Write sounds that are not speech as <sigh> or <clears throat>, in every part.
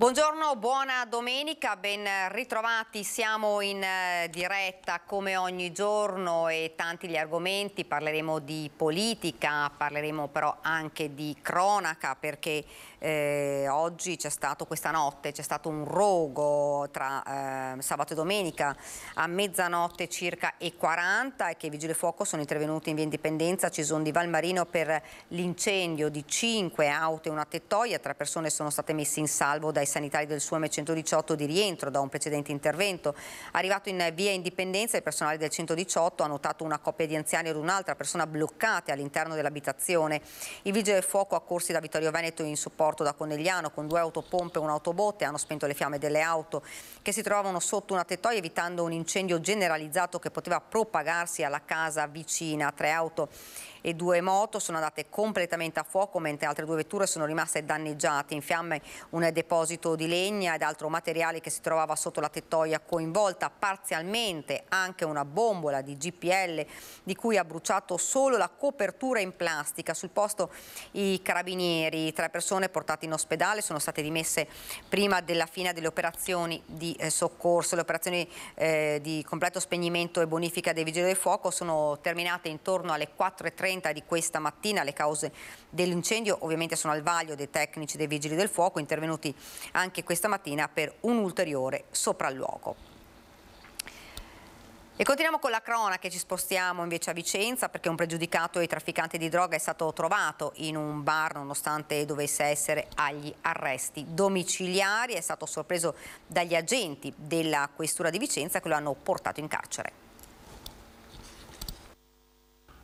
Buongiorno, buona domenica, ben ritrovati. Siamo in eh, diretta come ogni giorno e tanti gli argomenti. Parleremo di politica, parleremo però anche di cronaca perché eh, oggi c'è stato, questa notte c'è stato un rogo tra eh, sabato e domenica a mezzanotte circa e 40 e che i vigili fuoco sono intervenuti in via indipendenza a Cison di Valmarino per l'incendio di 5 auto e una tettoia, tre persone sono state messe in salvo dai sanitari del SUM 118 di rientro da un precedente intervento. Arrivato in via indipendenza il personale del 118 ha notato una coppia di anziani ed un'altra persona bloccate all'interno dell'abitazione. I vigili del fuoco accorsi da Vittorio Veneto in supporto porto da Conegliano con due autopompe e un'autobotte hanno spento le fiamme delle auto che si trovavano sotto una tettoia evitando un incendio generalizzato che poteva propagarsi alla casa vicina. Tre auto e due moto sono andate completamente a fuoco mentre altre due vetture sono rimaste danneggiate. In fiamme un deposito di legna ed altro materiale che si trovava sotto la tettoia coinvolta parzialmente anche una bombola di GPL di cui ha bruciato solo la copertura in plastica. Sul posto i carabinieri, tre persone portate in ospedale sono state dimesse prima della fine delle operazioni di eh, soccorso. Le operazioni eh, di completo spegnimento e bonifica dei vigili del fuoco sono terminate intorno alle 4.30 9.30 di questa mattina. Le cause dell'incendio ovviamente sono al vaglio dei tecnici dei Vigili del Fuoco intervenuti anche questa mattina per un ulteriore sopralluogo. E continuiamo con la cronaca, ci spostiamo invece a Vicenza perché un pregiudicato e trafficante di droga è stato trovato in un bar nonostante dovesse essere agli arresti domiciliari, è stato sorpreso dagli agenti della questura di Vicenza che lo hanno portato in carcere.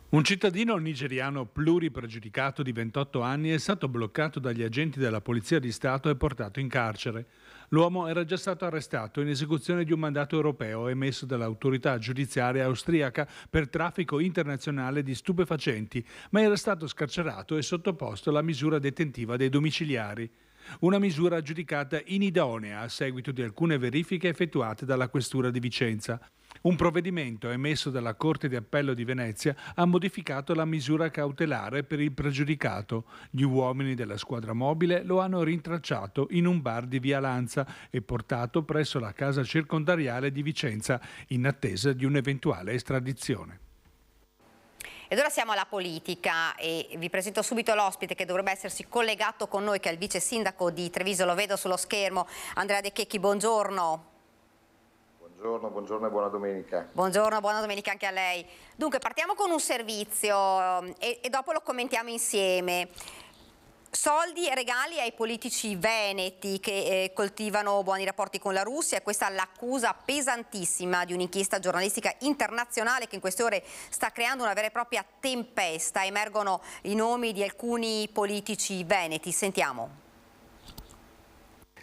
Un cittadino nigeriano pluripregiudicato di 28 anni è stato bloccato dagli agenti della Polizia di Stato e portato in carcere. L'uomo era già stato arrestato in esecuzione di un mandato europeo emesso dall'autorità giudiziaria austriaca per traffico internazionale di stupefacenti, ma era stato scarcerato e sottoposto alla misura detentiva dei domiciliari. Una misura giudicata inidonea a seguito di alcune verifiche effettuate dalla Questura di Vicenza. Un provvedimento emesso dalla Corte di Appello di Venezia ha modificato la misura cautelare per il pregiudicato. Gli uomini della squadra mobile lo hanno rintracciato in un bar di Via Lanza e portato presso la casa circondariale di Vicenza in attesa di un'eventuale estradizione. Ed ora siamo alla politica e vi presento subito l'ospite che dovrebbe essersi collegato con noi, che è il vice sindaco di Treviso, lo vedo sullo schermo, Andrea De Checchi, buongiorno. Buongiorno, buongiorno e buona domenica. Buongiorno, buona domenica anche a lei. Dunque partiamo con un servizio ehm, e, e dopo lo commentiamo insieme. Soldi e regali ai politici veneti che eh, coltivano buoni rapporti con la Russia. Questa è l'accusa pesantissima di un'inchiesta giornalistica internazionale che in queste ore sta creando una vera e propria tempesta. Emergono i nomi di alcuni politici veneti. Sentiamo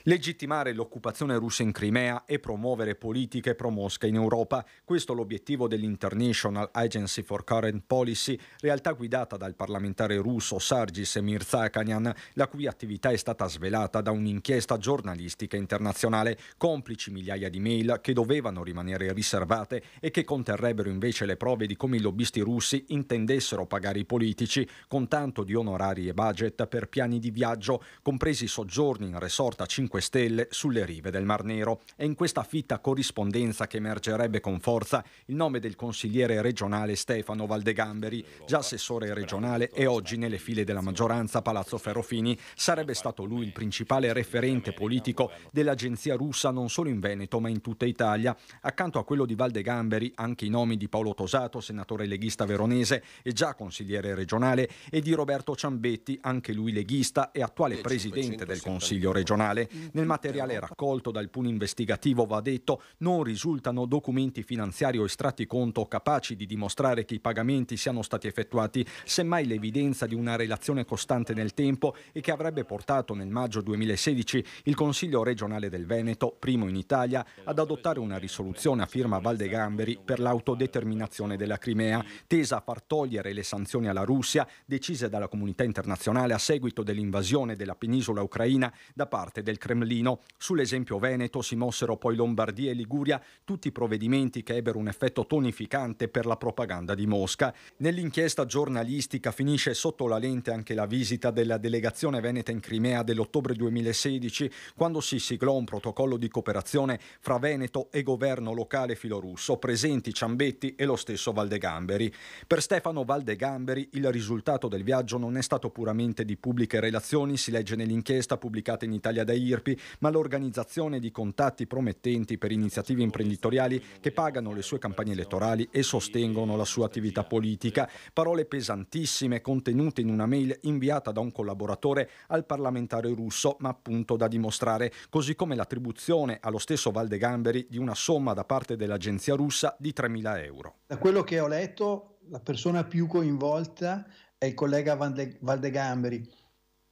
legittimare l'occupazione russa in Crimea e promuovere politiche pro-Mosca in Europa. Questo è l'obiettivo dell'International Agency for Current Policy, realtà guidata dal parlamentare russo Sargis Mirzakanian, la cui attività è stata svelata da un'inchiesta giornalistica internazionale, complici migliaia di mail che dovevano rimanere riservate e che conterrebbero invece le prove di come i lobbisti russi intendessero pagare i politici con tanto di onorari e budget per piani di viaggio, compresi soggiorni in resorta a 5 5 Stelle sulle rive del Mar Nero. È in questa fitta corrispondenza che emergerebbe con forza il nome del consigliere regionale Stefano Valdegamberi, già assessore regionale e oggi nelle file della maggioranza Palazzo Ferrofini. Sarebbe stato lui il principale referente politico dell'agenzia russa non solo in Veneto ma in tutta Italia. Accanto a quello di Valdegamberi anche i nomi di Paolo Tosato, senatore leghista veronese e già consigliere regionale, e di Roberto Ciambetti, anche lui leghista e attuale presidente del Consiglio regionale. Nel materiale raccolto dal PUN investigativo, va detto, non risultano documenti finanziari o estratti conto capaci di dimostrare che i pagamenti siano stati effettuati, semmai l'evidenza di una relazione costante nel tempo e che avrebbe portato nel maggio 2016 il Consiglio regionale del Veneto, primo in Italia, ad adottare una risoluzione a firma Valdegamberi per l'autodeterminazione della Crimea, tesa a far togliere le sanzioni alla Russia decise dalla comunità internazionale a seguito dell'invasione della penisola ucraina da parte del Cremlino Cremlino. Sull'esempio veneto si mossero poi Lombardia e Liguria, tutti provvedimenti che ebbero un effetto tonificante per la propaganda di Mosca. Nell'inchiesta giornalistica finisce sotto la lente anche la visita della delegazione veneta in Crimea dell'ottobre 2016, quando si siglò un protocollo di cooperazione fra Veneto e governo locale filorusso, presenti Ciambetti e lo stesso Valdegamberi. Per Stefano Valdegamberi il risultato del viaggio non è stato puramente di pubbliche relazioni, si legge nell'inchiesta pubblicata in Italia da IRP corpi, ma l'organizzazione di contatti promettenti per iniziative imprenditoriali che pagano le sue campagne elettorali e sostengono la sua attività politica. Parole pesantissime contenute in una mail inviata da un collaboratore al parlamentare russo, ma appunto da dimostrare, così come l'attribuzione allo stesso Valdegamberi di una somma da parte dell'agenzia russa di 3.000 euro. Da quello che ho letto, la persona più coinvolta è il collega Valde Gamberi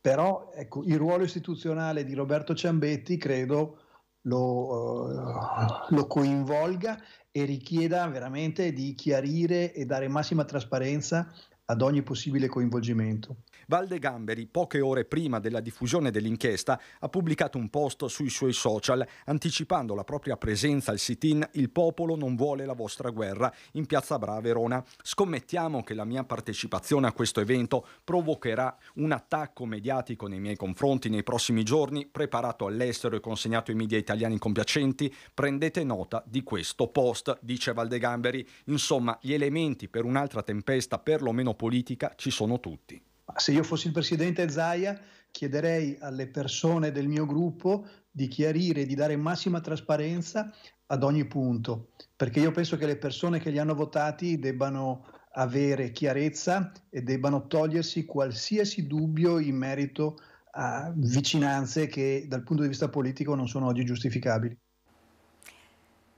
però ecco, il ruolo istituzionale di Roberto Ciambetti credo lo, uh, lo coinvolga e richieda veramente di chiarire e dare massima trasparenza ad ogni possibile coinvolgimento. Valde Gamberi, poche ore prima della diffusione dell'inchiesta, ha pubblicato un post sui suoi social anticipando la propria presenza al sit-in Il popolo non vuole la vostra guerra in Piazza Brava Verona. Scommettiamo che la mia partecipazione a questo evento provocherà un attacco mediatico nei miei confronti nei prossimi giorni, preparato all'estero e consegnato ai media italiani compiacenti. Prendete nota di questo post, dice Valde Gamberi. Insomma, gli elementi per un'altra tempesta perlomeno politica ci sono tutti se io fossi il presidente Zaia, chiederei alle persone del mio gruppo di chiarire e di dare massima trasparenza ad ogni punto, perché io penso che le persone che li hanno votati debbano avere chiarezza e debbano togliersi qualsiasi dubbio in merito a vicinanze che dal punto di vista politico non sono oggi giustificabili.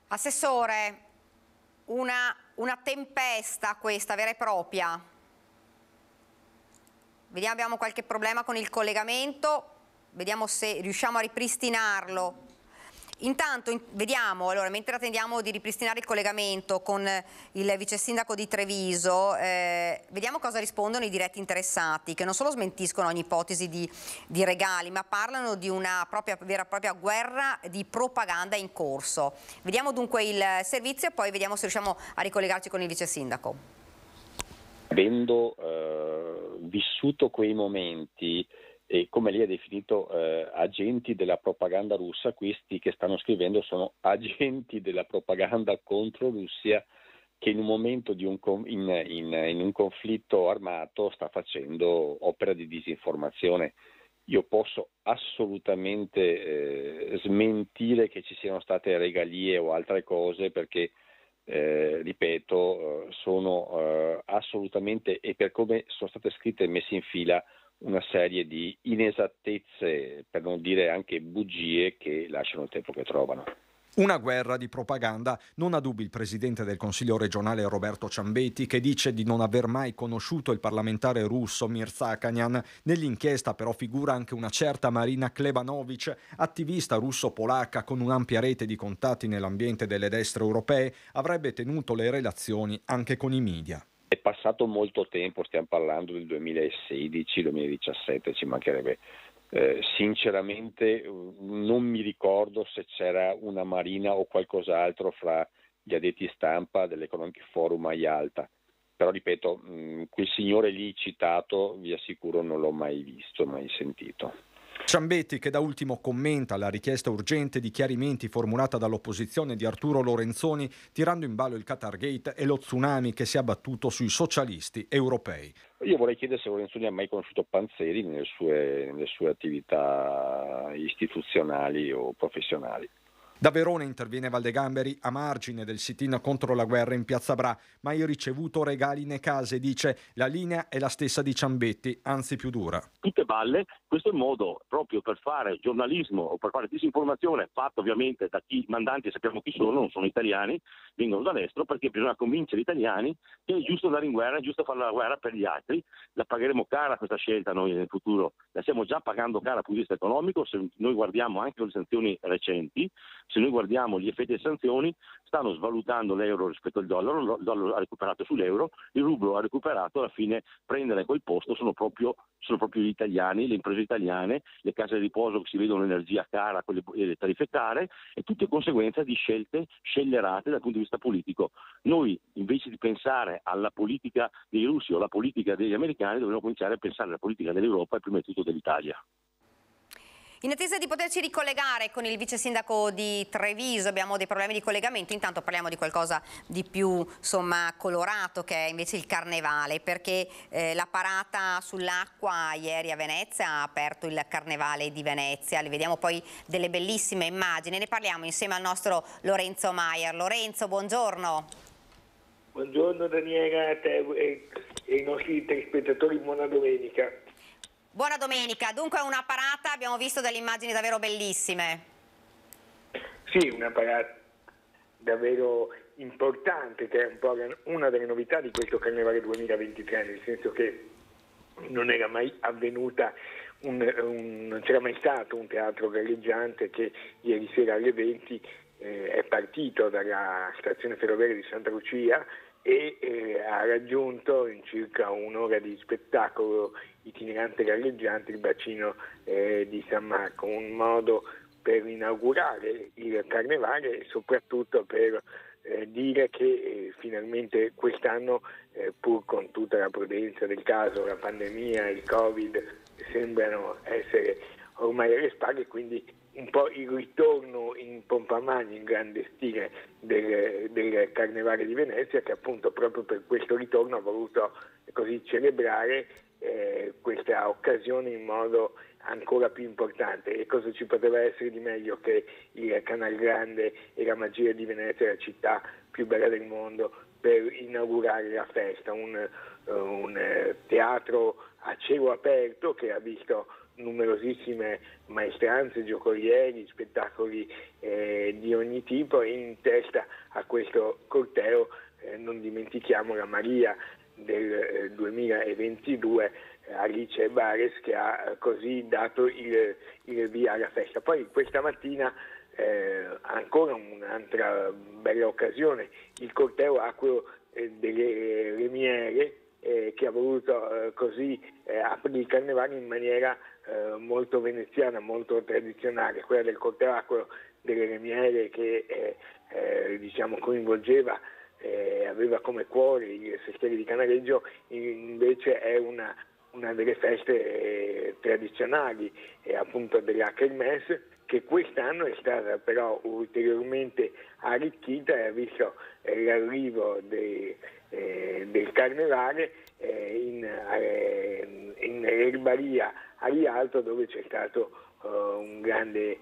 Assessore, una, una tempesta questa vera e propria, Vediamo, abbiamo qualche problema con il collegamento, vediamo se riusciamo a ripristinarlo. Intanto in, vediamo, allora, mentre attendiamo di ripristinare il collegamento con eh, il vice sindaco di Treviso, eh, vediamo cosa rispondono i diretti interessati, che non solo smentiscono ogni ipotesi di, di regali, ma parlano di una propria, vera e propria guerra di propaganda in corso. Vediamo dunque il servizio e poi vediamo se riusciamo a ricollegarci con il vice sindaco avendo eh, vissuto quei momenti e come lei ha definito eh, agenti della propaganda russa, questi che stanno scrivendo sono <laughs> agenti della propaganda contro Russia che in un momento un, in, in, in un conflitto armato sta facendo opera di disinformazione. Io posso assolutamente eh, smentire che ci siano state regalie o altre cose perché eh, ripeto, eh, sono eh, assolutamente e per come sono state scritte e messe in fila una serie di inesattezze, per non dire anche bugie, che lasciano il tempo che trovano. Una guerra di propaganda, non ha dubbi il presidente del Consiglio regionale Roberto Ciambetti che dice di non aver mai conosciuto il parlamentare russo Mirzakanian. Nell'inchiesta però figura anche una certa Marina Klebanovic, attivista russo-polacca con un'ampia rete di contatti nell'ambiente delle destre europee, avrebbe tenuto le relazioni anche con i media. È passato molto tempo, stiamo parlando del 2016-2017, ci mancherebbe eh, sinceramente mm, non mi ricordo se c'era una marina o qualcos'altro fra gli addetti stampa dell'Economic Forum e Però ripeto, mm, quel signore lì citato vi assicuro non l'ho mai visto, mai sentito. Ciambetti che da ultimo commenta la richiesta urgente di chiarimenti formulata dall'opposizione di Arturo Lorenzoni tirando in ballo il Qatar Gate e lo tsunami che si è abbattuto sui socialisti europei. Io vorrei chiedere se Lorenzoni ha mai conosciuto Panzeri nelle sue, nelle sue attività istituzionali o professionali. Da Verona interviene Valdegamberi a margine del sit-in contro la guerra in Piazza Bra, ma io ho ricevuto regali nei case, dice, la linea è la stessa di Ciambetti, anzi più dura. Tutte balle, questo è il modo proprio per fare giornalismo o per fare disinformazione, fatto ovviamente da chi mandanti sappiamo chi sono, non sono italiani, vengono dall'estero, perché bisogna convincere gli italiani che è giusto andare in guerra, è giusto fare la guerra per gli altri, la pagheremo cara questa scelta noi nel futuro, la stiamo già pagando cara dal punto di vista economico, se noi guardiamo anche le sanzioni recenti, se noi guardiamo gli effetti delle sanzioni, stanno svalutando l'euro rispetto al dollaro, il dollaro ha recuperato sull'euro, il rublo ha recuperato, alla fine prendere quel posto sono proprio, sono proprio gli italiani, le imprese italiane, le case di riposo che si vedono l'energia cara, quelle, le eh, tariffe care e tutte conseguenza di scelte scellerate dal punto di vista politico. Noi invece di pensare alla politica dei russi o alla politica degli americani dobbiamo cominciare a pensare alla politica dell'Europa e prima di tutto dell'Italia. In attesa di poterci ricollegare con il vice sindaco di Treviso, abbiamo dei problemi di collegamento, intanto parliamo di qualcosa di più insomma, colorato che è invece il carnevale, perché eh, la parata sull'acqua ieri a Venezia ha aperto il carnevale di Venezia, le vediamo poi delle bellissime immagini, ne parliamo insieme al nostro Lorenzo Maier. Lorenzo, buongiorno. Buongiorno Daniela a te e ai nostri telespettatori, buona domenica. Buona domenica, dunque una parata, abbiamo visto delle immagini davvero bellissime. Sì, una parata davvero importante che è un po' una delle novità di questo Carnevale 2023, nel senso che non era mai avvenuta un, un, non c'era mai stato un teatro galleggiante che ieri sera alle 20 eh, è partito dalla stazione ferroviaria di Santa Lucia e eh, ha raggiunto in circa un'ora di spettacolo itinerante galleggiante il bacino eh, di San Marco, un modo per inaugurare il carnevale e soprattutto per eh, dire che eh, finalmente quest'anno, eh, pur con tutta la prudenza del caso, la pandemia, il Covid, sembrano essere ormai alle spalle, quindi un po' il ritorno in pompa magna, in grande stile del, del, Carnevale di Venezia che appunto proprio per questo ritorno ha voluto così celebrare eh, questa occasione in modo ancora più importante e cosa ci poteva essere di meglio che il Canal Grande e la magia di Venezia, la città più bella del mondo, per inaugurare la festa, un, un eh, teatro a cielo aperto che ha visto numerosissime maestranze, giocolieri, spettacoli eh, di ogni tipo e in testa a questo corteo eh, non dimentichiamo la Maria del 2022 eh, Alice Bares che ha eh, così dato il, il via alla festa. Poi questa mattina eh, ancora un'altra bella occasione, il corteo acqueo eh, delle Remiere eh, che ha voluto eh, così eh, aprire il carnevale in maniera eh, molto veneziana, molto tradizionale, quella del contracolo delle remiere che eh, eh, diciamo, coinvolgeva aveva come cuore il sestiere di Canareggio, invece è una, una delle feste tradizionali appunto della Kermesse che quest'anno è stata però ulteriormente arricchita e ha visto l'arrivo dei eh, del Carnevale eh, in, eh, in, Erbaria a Rialto dove c'è stato eh, un grande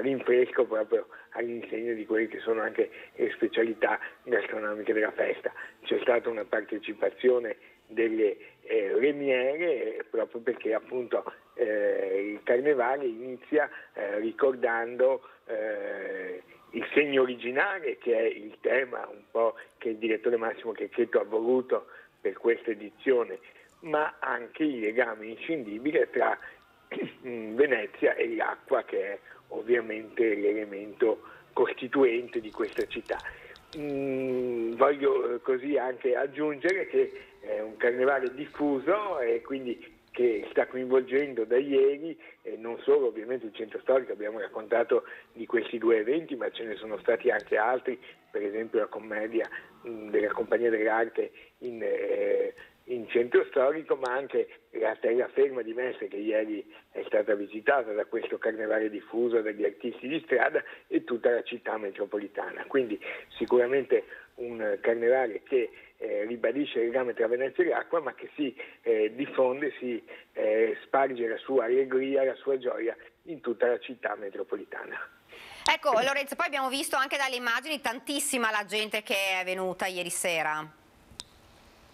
rinfresco proprio all'insegna di quelle che sono anche le specialità gastronomiche della festa. C'è stata una partecipazione delle eh, remiere proprio perché appunto eh, il carnevale inizia eh, ricordando eh, il segno originale che è il tema un po' che il direttore Massimo Checchetto ha voluto per questa edizione, ma anche il legame inscindibile tra <clears throat> Venezia e l'acqua che è ovviamente l'elemento costituente di questa città. Mm, voglio eh, così anche aggiungere che è un carnevale diffuso e quindi che sta coinvolgendo da ieri eh, non solo ovviamente il centro storico, abbiamo raccontato di questi due eventi, ma ce ne sono stati anche altri, per esempio la commedia mh, della Compagnia dell'Arte in, eh, in, centro storico, ma anche la terraferma di Messe che ieri è stata visitata da questo carnevale diffuso dagli artisti di strada e tutta la città metropolitana. Quindi sicuramente un carnevale che eh, ribadisce il legame tra Venezia e l'acqua, ma che si eh, diffonde, si eh, sparge la sua allegria, la sua gioia in tutta la città metropolitana. Ecco Lorenzo, poi abbiamo visto anche dalle immagini tantissima la gente che è venuta ieri sera.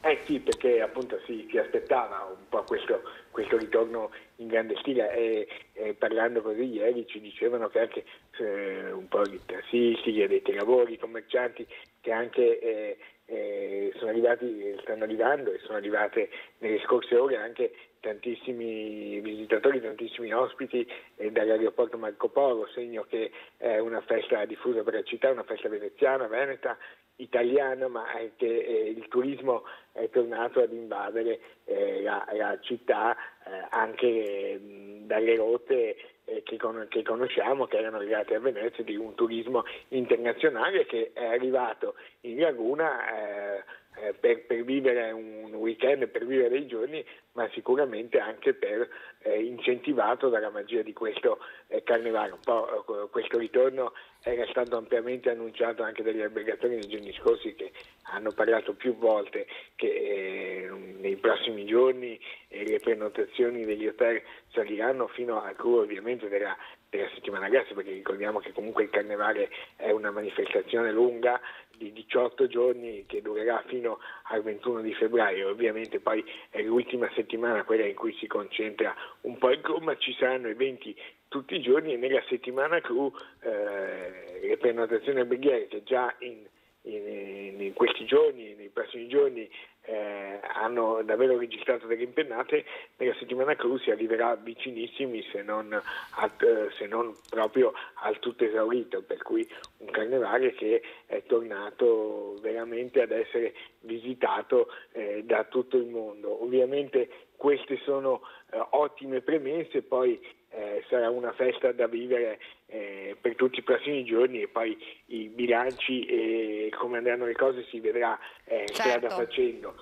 Eh sì, perché appunto si, si aspettava un po' questo, questo ritorno in grande stile e, e, parlando così ieri ci dicevano che anche eh, un po' di tassisti, addetti ai lavori, commercianti che anche eh, eh, sono arrivati, stanno arrivando e sono arrivate nelle scorse ore anche tantissimi visitatori, tantissimi ospiti eh, dall'aeroporto Marco Polo, segno che è una festa diffusa per la città, una festa veneziana, veneta italiana, ma che eh, il turismo è tornato ad invadere eh, la, la, città eh, anche dalle rotte che, con, che, conosciamo, che erano legate a Venezia, di un turismo internazionale che è arrivato in laguna eh, per, per, vivere un weekend, per vivere dei giorni, ma sicuramente anche per eh, incentivato dalla magia di questo eh, carnevale. Un po' eh, questo ritorno era stato ampiamente annunciato anche dagli albergatori nei giorni scorsi che hanno parlato più volte che eh, nei prossimi giorni le prenotazioni degli hotel saliranno fino al clou ovviamente della, della settimana grassa perché ricordiamo che comunque il carnevale è una manifestazione lunga di 18 giorni che durerà fino al 21 di febbraio, ovviamente poi è l'ultima settimana quella in cui si concentra un po' il crew, ma ci saranno eventi tutti i giorni e nella settimana crew eh, le prenotazioni alberghiere che già in in, in, questi giorni, nei prossimi giorni eh, hanno davvero registrato delle impennate, nella settimana cru si arriverà vicinissimi se non, a, eh, se non proprio al tutto esaurito, per cui un carnevale che è tornato veramente ad essere visitato eh, da tutto il mondo. Ovviamente queste sono eh, ottime premesse, poi eh, sarà una festa da vivere eh, per tutti i prossimi giorni e poi i bilanci e come andranno le cose si vedrà eh, certo. strada facendo.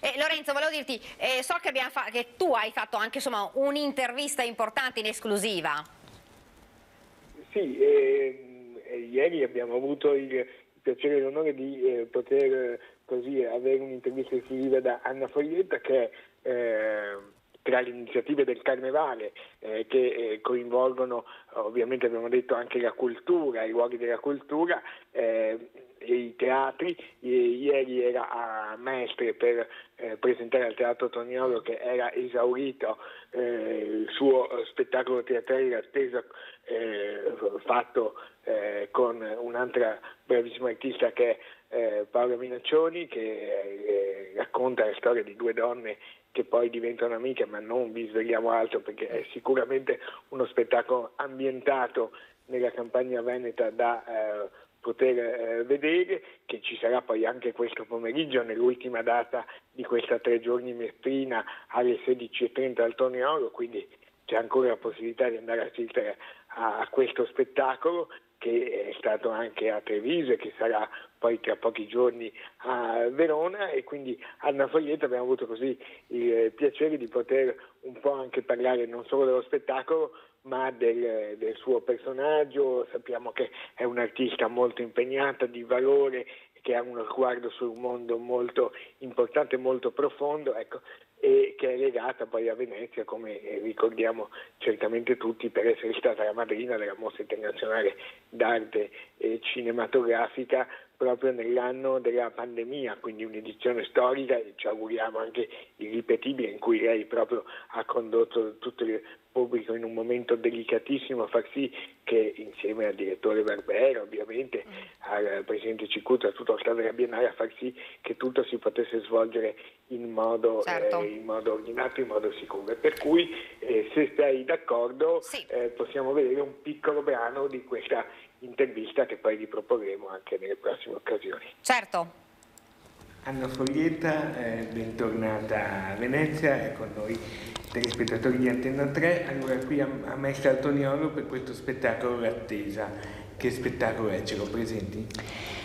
Eh, Lorenzo, volevo dirti, eh, so che, che, tu hai fatto anche un'intervista importante in esclusiva. Sì, ehm, eh, ieri abbiamo avuto il piacere e l'onore di eh, poter eh, così, avere un'intervista esclusiva da Anna Foglietta che è Ehm, tra le iniziative del carnevale eh, che eh, coinvolgono ovviamente abbiamo detto anche la cultura, i luoghi della cultura, eh, i teatri. I, ieri era a Mestre per eh, presentare al Teatro Toniolo che era esaurito eh, il suo spettacolo teatrale attesa eh, fatto con un'altra bravissima artista che è Paola Minaccioni che racconta la storia di due donne che poi diventano amiche, ma non vi svegliamo altro perché è sicuramente uno spettacolo ambientato nella campagna veneta da eh, poter eh, vedere, che ci sarà poi anche questo pomeriggio, nell'ultima data di questa tre giorni mestrina alle 16.30 al Tony Oro, quindi c'è ancora la possibilità di andare a assistere a, a questo spettacolo che è stato anche a Treviso e che sarà poi tra pochi giorni a Verona e quindi a Napoleto abbiamo avuto così il eh, piacere di poter un po' anche parlare non solo dello spettacolo ma del, del suo personaggio, sappiamo che è un'artista molto impegnata, di valore, che ha uno sguardo sul mondo molto importante, molto profondo, ecco, e che è legata poi a Venezia, come eh, ricordiamo certamente tutti, per essere stata la madrina della mostra internazionale d'arte eh, cinematografica proprio nell'anno della pandemia, quindi un'edizione storica e ci auguriamo anche irripetibile in cui lei proprio ha condotto tutto il pubblico in un momento delicatissimo a far sì che insieme al direttore Barbero, ovviamente, mm. al presidente Cicuta, a tutto il stato della Biennale, a far sì che tutto si potesse svolgere in modo, certo. eh, in modo ordinato, in modo sicuro. Per cui, eh, se sei d'accordo, sì. eh, possiamo vedere un piccolo brano di questa intervista che poi vi proporremo anche nelle prossime occasioni. Certo. Anna Foglietta, eh, bentornata a Venezia, è con noi telespettatori di Antenna 3. Allora qui a, a Mestre Altoniolo per questo spettacolo L'attesa. Che spettacolo è? Ce lo presenti?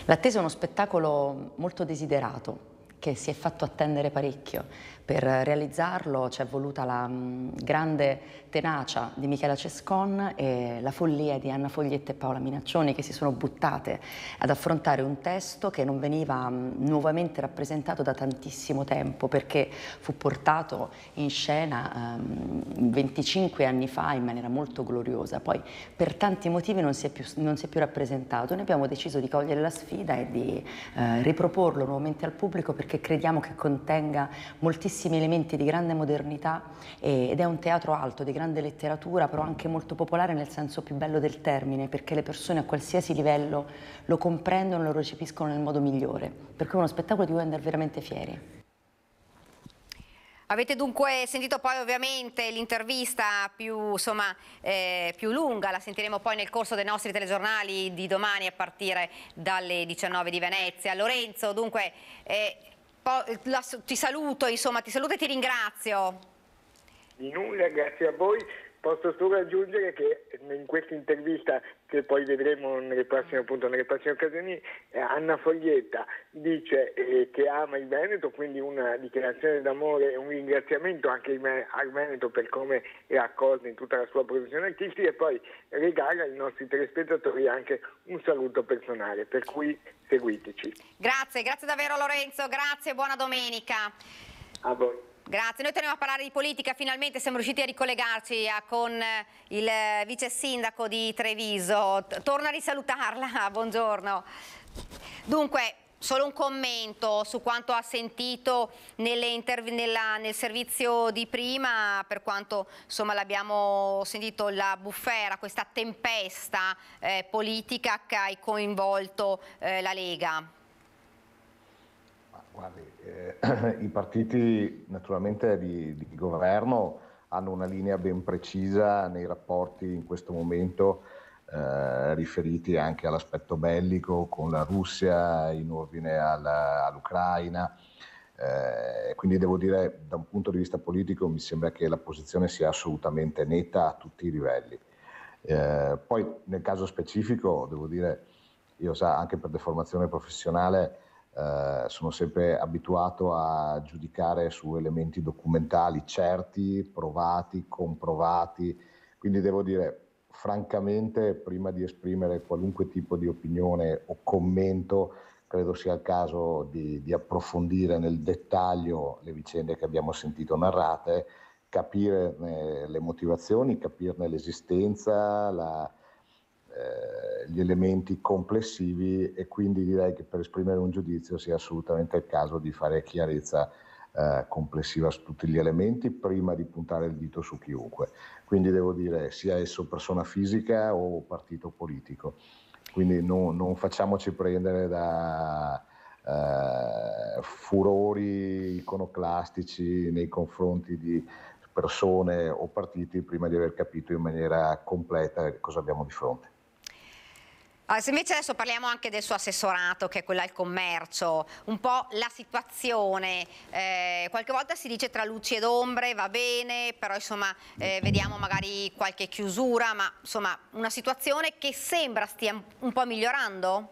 L'attesa è uno spettacolo molto desiderato che si è fatto attendere parecchio per realizzarlo ci è voluta la mm, grande tenacia di Michela Cescon e la follia di Anna Foglietta e Paola Minaccioni che si sono buttate ad affrontare un testo che non veniva mm, nuovamente rappresentato da tantissimo tempo perché fu portato in scena 25 ehm, anni fa in maniera molto gloriosa. Poi per tanti motivi non si è più, si è più rappresentato. Noi abbiamo deciso di cogliere la sfida e di eh, riproporlo nuovamente al pubblico perché crediamo che contenga moltissimi moltissimi elementi di grande modernità ed è un teatro alto, di grande letteratura, però anche molto popolare nel senso più bello del termine, perché le persone a qualsiasi livello lo comprendono, e lo recepiscono nel modo migliore, per cui è uno spettacolo di cui andare veramente fieri. Avete dunque sentito poi ovviamente l'intervista più, eh, più, lunga, la sentiremo poi nel corso dei nostri telegiornali di domani a partire dalle 19 di Venezia. Lorenzo, dunque... Eh, la, ti saluto, insomma, ti saluto e ti ringrazio. Di nulla, grazie a voi. Posso solo aggiungere che in questa intervista che poi vedremo nelle prossime, appunto, nelle prossime occasioni, eh, Anna Foglietta dice eh, che ama il Veneto, quindi una dichiarazione d'amore e un ringraziamento anche al Veneto per come è accolta in tutta la sua professione artistica e poi regala ai nostri telespettatori anche un saluto personale, per cui seguiteci. Grazie, grazie davvero Lorenzo, grazie, buona domenica. A voi. Grazie, noi torniamo a parlare di politica, finalmente siamo riusciti a ricollegarci eh, con eh, il vice sindaco di Treviso, torna a risalutarla, <laughs> buongiorno. Dunque, solo un commento su quanto ha sentito nella, nel servizio di prima, per quanto l'abbiamo sentito la bufera, questa tempesta eh, politica che ha coinvolto eh, la Lega. Ma, guardi, eh, <clears throat> i partiti naturalmente di, di, governo hanno una linea ben precisa nei rapporti in questo momento eh, riferiti anche all'aspetto bellico con la Russia in ordine alla, all'Ucraina. Eh, quindi devo dire, da un punto di vista politico, mi sembra che la posizione sia assolutamente netta a tutti i livelli. Eh, poi nel caso specifico, devo dire, io sa, anche per deformazione professionale, eh, sono sempre abituato a giudicare su elementi documentali certi, provati, comprovati, quindi devo dire francamente prima di esprimere qualunque tipo di opinione o commento credo sia il caso di, di approfondire nel dettaglio le vicende che abbiamo sentito narrate, capirne le motivazioni, capirne l'esistenza, la, eh, gli elementi complessivi e quindi direi che per esprimere un giudizio sia assolutamente il caso di fare chiarezza eh, complessiva su tutti gli elementi prima di puntare il dito su chiunque. Quindi devo dire sia esso persona fisica o partito politico. Quindi no, non facciamoci prendere da eh, furori iconoclastici nei confronti di persone o partiti prima di aver capito in maniera completa cosa abbiamo di fronte. Se invece adesso parliamo anche del suo assessorato, che è quello al commercio, un po' la situazione, eh, qualche volta si dice tra luci ed ombre va bene, però insomma eh, vediamo magari qualche chiusura, ma insomma una situazione che sembra stia un po' migliorando?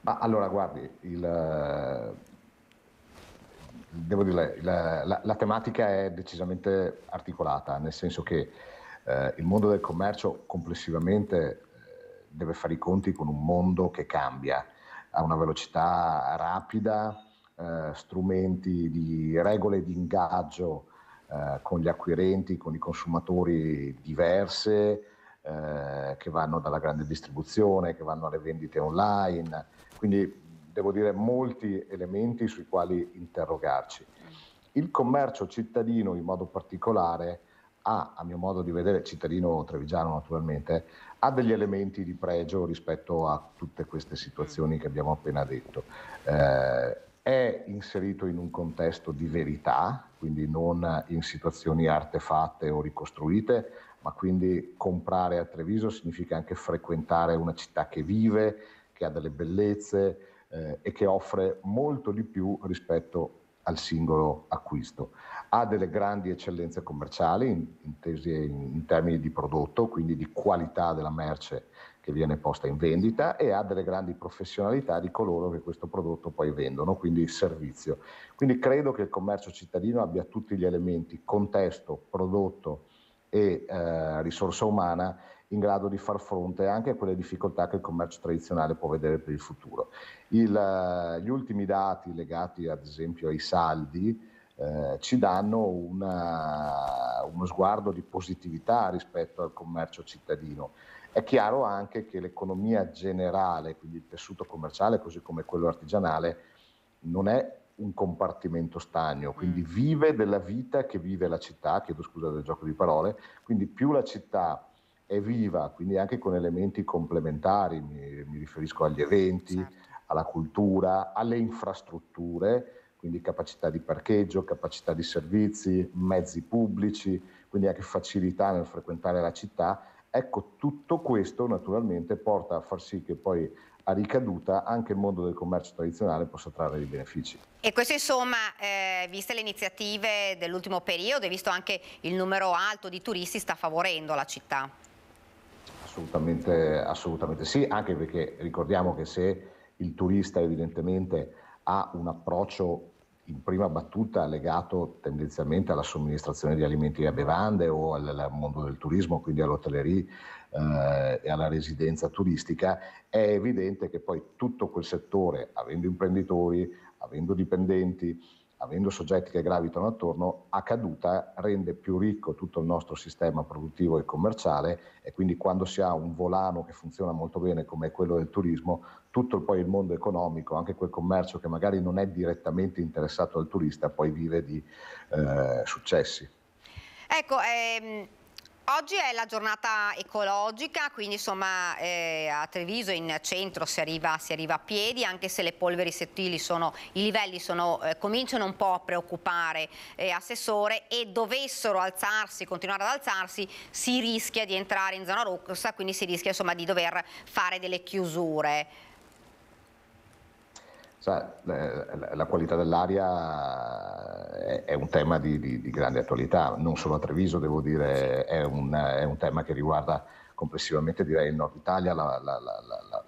Ma allora guardi, il, eh, devo dire, la, la, la tematica è decisamente articolata, nel senso che eh, il mondo del commercio complessivamente deve fare i conti con un mondo che cambia a una velocità rapida, eh, strumenti di regole di ingaggio eh, con gli acquirenti, con i consumatori diverse, eh, che vanno dalla grande distribuzione, che vanno alle vendite online. Quindi devo dire molti elementi sui quali interrogarci. Il commercio cittadino in modo particolare ha, a mio modo di vedere, cittadino trevigiano naturalmente, ha degli elementi di pregio rispetto a tutte queste situazioni mm. che abbiamo appena detto. Eh, è inserito in un contesto di verità, quindi non in situazioni artefatte o ricostruite, ma quindi comprare a Treviso significa anche frequentare una città che vive, che ha delle bellezze eh, e che offre molto di più rispetto al singolo acquisto. Ha delle grandi eccellenze commerciali, intese in, in termini di prodotto, quindi di qualità della merce che viene posta in vendita e ha delle grandi professionalità di coloro che questo prodotto poi vendono, quindi il servizio. Quindi credo che il commercio cittadino abbia tutti gli elementi, contesto, prodotto e eh, risorsa umana in grado di far fronte anche a quelle difficoltà che il commercio tradizionale può vedere per il futuro. Il, gli ultimi dati legati ad esempio ai saldi eh, ci danno una, uno sguardo di positività rispetto al commercio cittadino. È chiaro anche che l'economia generale, quindi il tessuto commerciale così come quello artigianale, non è un compartimento stagno, quindi mm. vive della vita che vive la città, chiedo scusa del gioco di parole, quindi più la città è viva, quindi anche con elementi complementari, mi, mi riferisco agli eventi, certo. alla cultura, alle infrastrutture, quindi capacità di parcheggio, capacità di servizi, mezzi pubblici, quindi anche facilità nel frequentare la città. Ecco, tutto questo naturalmente porta a far sì che poi a ricaduta anche il mondo del commercio tradizionale possa trarre dei benefici. E questo insomma, eh, viste le iniziative dell'ultimo periodo e visto anche il numero alto di turisti, sta favorendo la città? Assolutamente, assolutamente sì, anche perché ricordiamo che se il turista evidentemente ha un approccio in prima battuta legato tendenzialmente alla somministrazione di alimenti e bevande o al, al mondo del turismo, quindi all'hotellerie eh, e alla residenza turistica, è evidente che poi tutto quel settore, avendo imprenditori, avendo dipendenti, avendo soggetti che gravitano attorno, a caduta rende più ricco tutto il nostro sistema produttivo e commerciale e quindi quando si ha un volano che funziona molto bene come quello del turismo, tutto poi il mondo economico, anche quel commercio che magari non è direttamente interessato al turista, poi vive di eh, successi. Ecco, ehm Oggi è la giornata ecologica, quindi insomma eh, a Treviso in centro si arriva, si arriva, a piedi, anche se le polveri sottili sono, i livelli sono, eh, cominciano un po' a preoccupare eh, Assessore e dovessero alzarsi, continuare ad alzarsi, si rischia di entrare in zona rossa, quindi si rischia insomma di dover fare delle chiusure. Sa, cioè, eh, la qualità dell'aria è un tema di, di, di, grande attualità, non solo a Treviso, devo dire, è un, è un tema che riguarda complessivamente direi il nord Italia, la, la, la,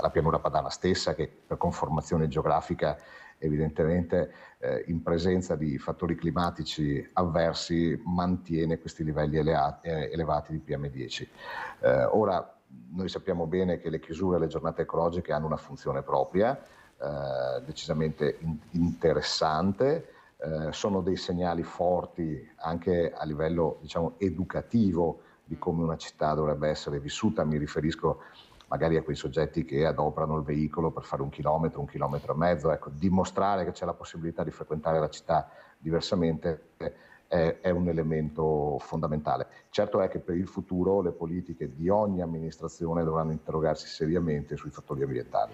la pianura padana stessa che per conformazione geografica evidentemente eh, in presenza di fattori climatici avversi mantiene questi livelli elevati, eh, elevati di PM10. Eh, ora noi sappiamo bene che le chiusure alle giornate ecologiche hanno una funzione propria, eh, decisamente in- interessante. Eh, sono dei segnali forti anche a livello diciamo, educativo di come una città dovrebbe essere vissuta. Mi riferisco magari a quei soggetti che adoperano il veicolo per fare un chilometro, un chilometro e mezzo. Ecco, dimostrare che c'è la possibilità di frequentare la città diversamente è, è un elemento fondamentale. Certo è che per il futuro le politiche di ogni amministrazione dovranno interrogarsi seriamente sui fattori ambientali.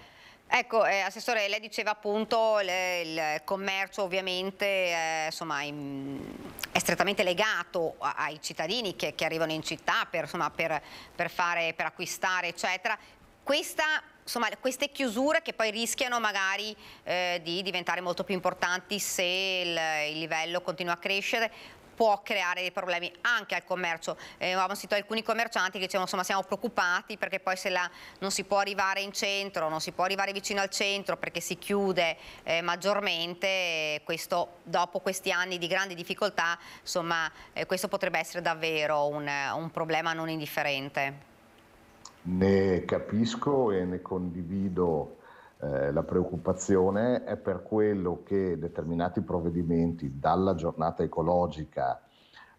Ecco, eh, Assessore, lei diceva appunto le, il commercio ovviamente eh, insomma, è strettamente legato ai cittadini che, che arrivano in città per, insomma, per, per, fare, per acquistare, eccetera. Questa insomma, queste chiusure che poi rischiano magari eh, di diventare molto più importanti se il, il, livello continua a crescere, può creare dei problemi anche al commercio. Eh, avevamo sentito alcuni commercianti che dicevano insomma siamo preoccupati perché poi se la, non si può arrivare in centro, non si può arrivare vicino al centro perché si chiude eh, maggiormente, questo, dopo questi anni di grandi difficoltà insomma eh, questo potrebbe essere davvero un, un problema non indifferente. Ne capisco e ne condivido eh, la preoccupazione è per quello che determinati provvedimenti, dalla giornata ecologica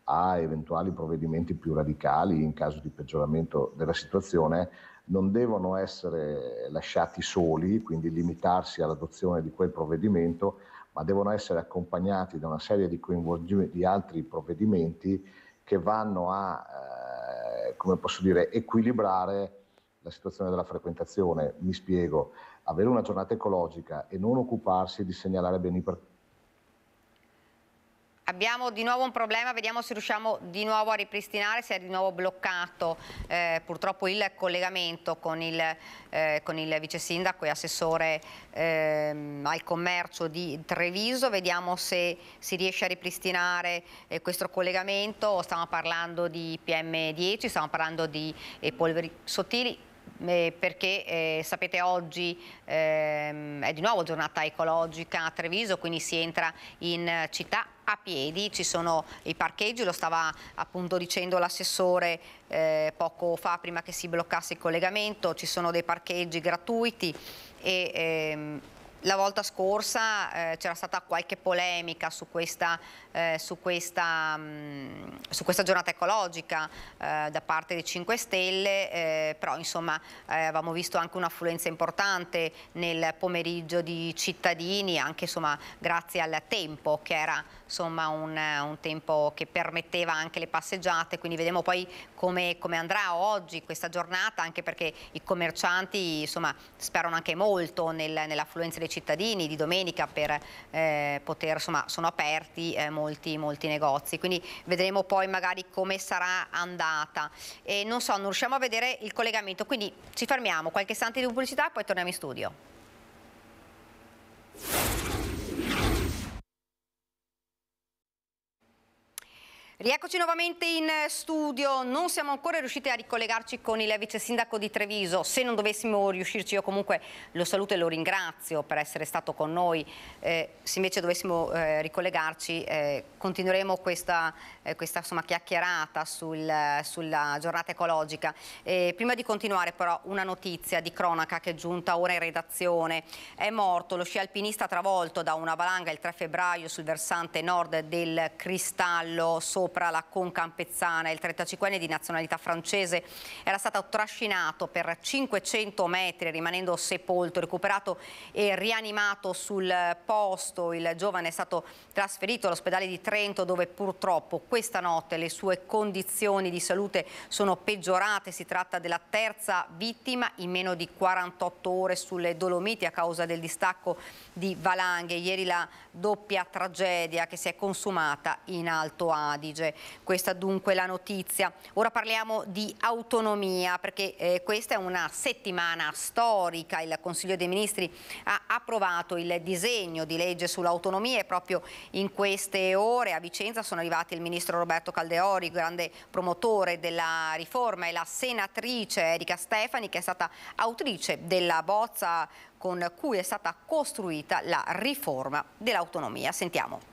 a eventuali provvedimenti più radicali in caso di peggioramento della situazione, non devono essere lasciati soli, quindi limitarsi all'adozione di quel provvedimento, ma devono essere accompagnati da una serie di coinvolgimenti di altri provvedimenti che vanno a, eh, come posso dire, equilibrare la situazione della frequentazione. Mi spiego, avere una giornata ecologica e non occuparsi di segnalare bene i per Abbiamo di nuovo un problema, vediamo se riusciamo di nuovo a ripristinare, si è di nuovo bloccato eh, purtroppo il collegamento con il, eh, con il vice sindaco e assessore eh, al commercio di Treviso, vediamo se si riesce a ripristinare eh, questo collegamento, stiamo parlando di PM10, stiamo parlando di eh, polveri sottili, eh, perché eh, sapete oggi eh, è di nuovo giornata ecologica a Treviso, quindi si entra in città a piedi, ci sono i parcheggi, lo stava appunto dicendo l'assessore eh, poco fa prima che si bloccasse il collegamento, ci sono dei parcheggi gratuiti e ehm, la volta scorsa eh, c'era stata qualche polemica su questa eh, su, questa, mh, mm, su, questa, giornata ecologica eh, da parte dei 5 Stelle, eh, però insomma eh, avevamo visto anche un'affluenza importante nel pomeriggio di cittadini, anche insomma, grazie al tempo che era insomma, un, un, tempo che permetteva anche le passeggiate, quindi vedremo poi come, come andrà oggi questa giornata, anche perché i commercianti insomma, sperano anche molto nel, nell'affluenza dei cittadini di domenica per eh, poter, insomma, sono aperti eh, molto molti, molti negozi, quindi vedremo poi magari come sarà andata. E non so, non riusciamo a vedere il collegamento, quindi ci fermiamo, qualche istante di pubblicità e poi torniamo in studio. Rieccoci nuovamente in studio, non siamo ancora riusciti a ricollegarci con il vice sindaco di Treviso, se non dovessimo riuscirci io comunque lo saluto e lo ringrazio per essere stato con noi, eh, se invece dovessimo eh, ricollegarci eh, continueremo questa, eh, questa insomma, chiacchierata sul, sulla giornata ecologica. prima di continuare però una notizia di cronaca che è giunta ora in redazione, è morto lo sci alpinista travolto da una valanga il 3 febbraio sul versante nord del Cristallo sopra sopra la Concanpezzana. Il 35enne di nazionalità francese era stato trascinato per 500 metri rimanendo sepolto, recuperato e rianimato sul posto. Il giovane è stato trasferito all'ospedale di Trento dove purtroppo questa notte le sue condizioni di salute sono peggiorate. Si tratta della terza vittima in meno di 48 ore sulle Dolomiti a causa del distacco di valanghe. Ieri la doppia tragedia che si è consumata in Alto Adige legge. Questa dunque la notizia. Ora parliamo di autonomia perché eh, questa è una settimana storica. Il Consiglio dei Ministri ha approvato il disegno di legge sull'autonomia e proprio in queste ore a Vicenza sono arrivati il Ministro Roberto Caldeori, grande promotore della riforma, e la senatrice Erika Stefani che è stata autrice della bozza con cui è stata costruita la riforma dell'autonomia. Sentiamo.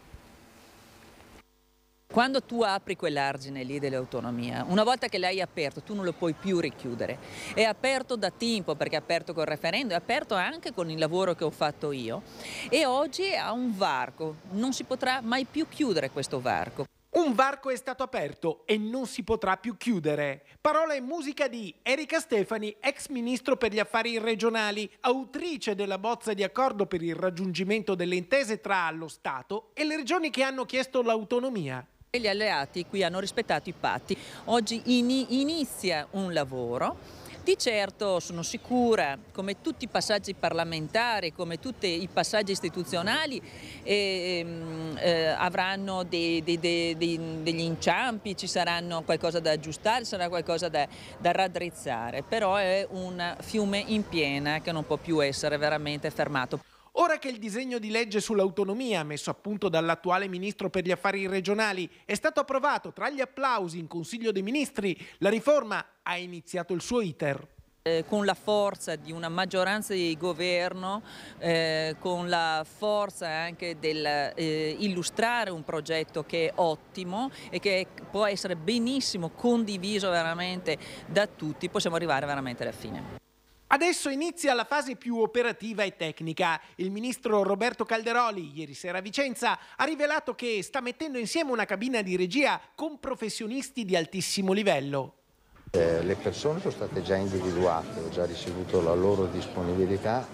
Quando tu apri quell'argine lì dell'autonomia, una volta che l'hai aperto, tu non lo puoi più richiudere. È aperto da tempo perché è aperto col referendum, è aperto anche con il lavoro che ho fatto io e oggi ha un varco, non si potrà mai più chiudere questo varco. Un varco è stato aperto e non si potrà più chiudere. Parola e musica di Erika Stefani, ex ministro per gli affari regionali, autrice della bozza di accordo per il raggiungimento delle intese tra lo Stato e le regioni che hanno chiesto l'autonomia. Gli alleati qui hanno rispettato i patti. Oggi inizia un lavoro. Di certo sono sicura, come tutti i passaggi parlamentari, come tutti i passaggi istituzionali, eh, eh, avranno dei, dei, dei, degli inciampi, ci saranno qualcosa da aggiustare, sarà qualcosa da, da raddrizzare, però è un fiume in piena che non può più essere veramente fermato. Ora che il disegno di legge sull'autonomia messo a punto dall'attuale ministro per gli affari regionali è stato approvato tra gli applausi in Consiglio dei Ministri, la riforma ha iniziato il suo iter. Eh, con la forza di una maggioranza di governo, eh, con la forza anche dell'illustrare eh, un progetto che è ottimo e che può essere benissimo condiviso veramente da tutti, possiamo arrivare veramente alla fine. Adesso inizia la fase più operativa e tecnica. Il ministro Roberto Calderoli, ieri sera a Vicenza, ha rivelato che sta mettendo insieme una cabina di regia con professionisti di altissimo livello. Eh, le persone sono state già individuate, ho già ricevuto la loro disponibilità,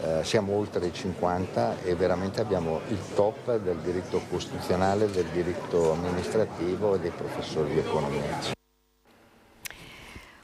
eh, siamo oltre i 50 e veramente abbiamo il top del diritto costituzionale, del diritto amministrativo e dei professori di economia.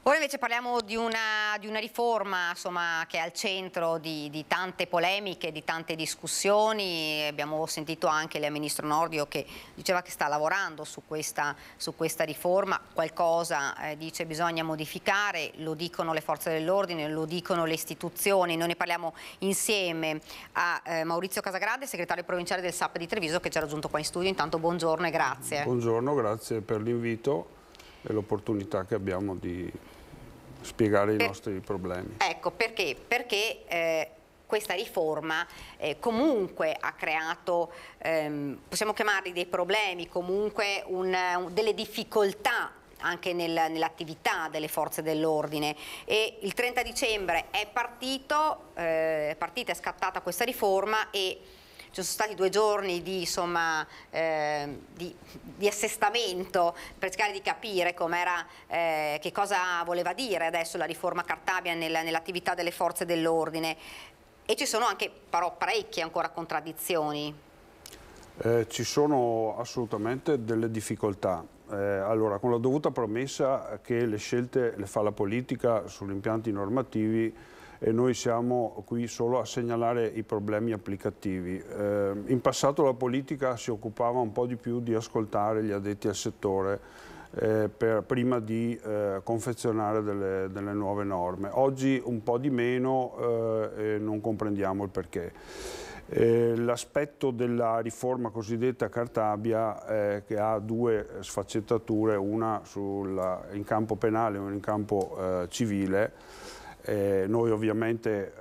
Ora invece parliamo di una, di una riforma insomma, che è al centro di, di, tante polemiche, di tante discussioni, abbiamo sentito anche il Ministro Nordio che diceva che sta lavorando su questa, su questa riforma, qualcosa eh, dice bisogna modificare, lo dicono le forze dell'ordine, lo dicono le istituzioni, noi ne parliamo insieme a eh, Maurizio Casagrande, segretario provinciale del SAP di Treviso che ci ha raggiunto qua in studio, intanto buongiorno e grazie. Buongiorno, grazie per l'invito e l'opportunità che abbiamo di spiegare per, i eh, nostri problemi. Ecco, perché? Perché eh, questa riforma eh, comunque ha creato, ehm, possiamo chiamarli dei problemi, comunque un, un, delle difficoltà anche nel, nell'attività delle forze dell'ordine e il 30 dicembre è partito, eh, partita, è scattata questa riforma e ci sono stati due giorni di, insomma, eh, di, di assestamento per cercare di capire eh, che cosa voleva dire adesso la riforma Cartabia nell'attività delle forze dell'ordine e ci sono anche però parecchie ancora contraddizioni. Eh, ci sono assolutamente delle difficoltà. Eh, allora, con la dovuta promessa che le scelte le fa la politica sugli impianti normativi, e noi siamo qui solo a segnalare i problemi applicativi. Eh, in passato la politica si occupava un po' di più di ascoltare gli addetti al settore eh, per, prima di eh, confezionare delle, delle, nuove norme. Oggi un po' di meno eh, e non comprendiamo il perché. Eh, l'aspetto della riforma cosiddetta Cartabia eh, che ha due sfaccettature, una sulla, in campo penale e una in campo eh, civile, eh, noi ovviamente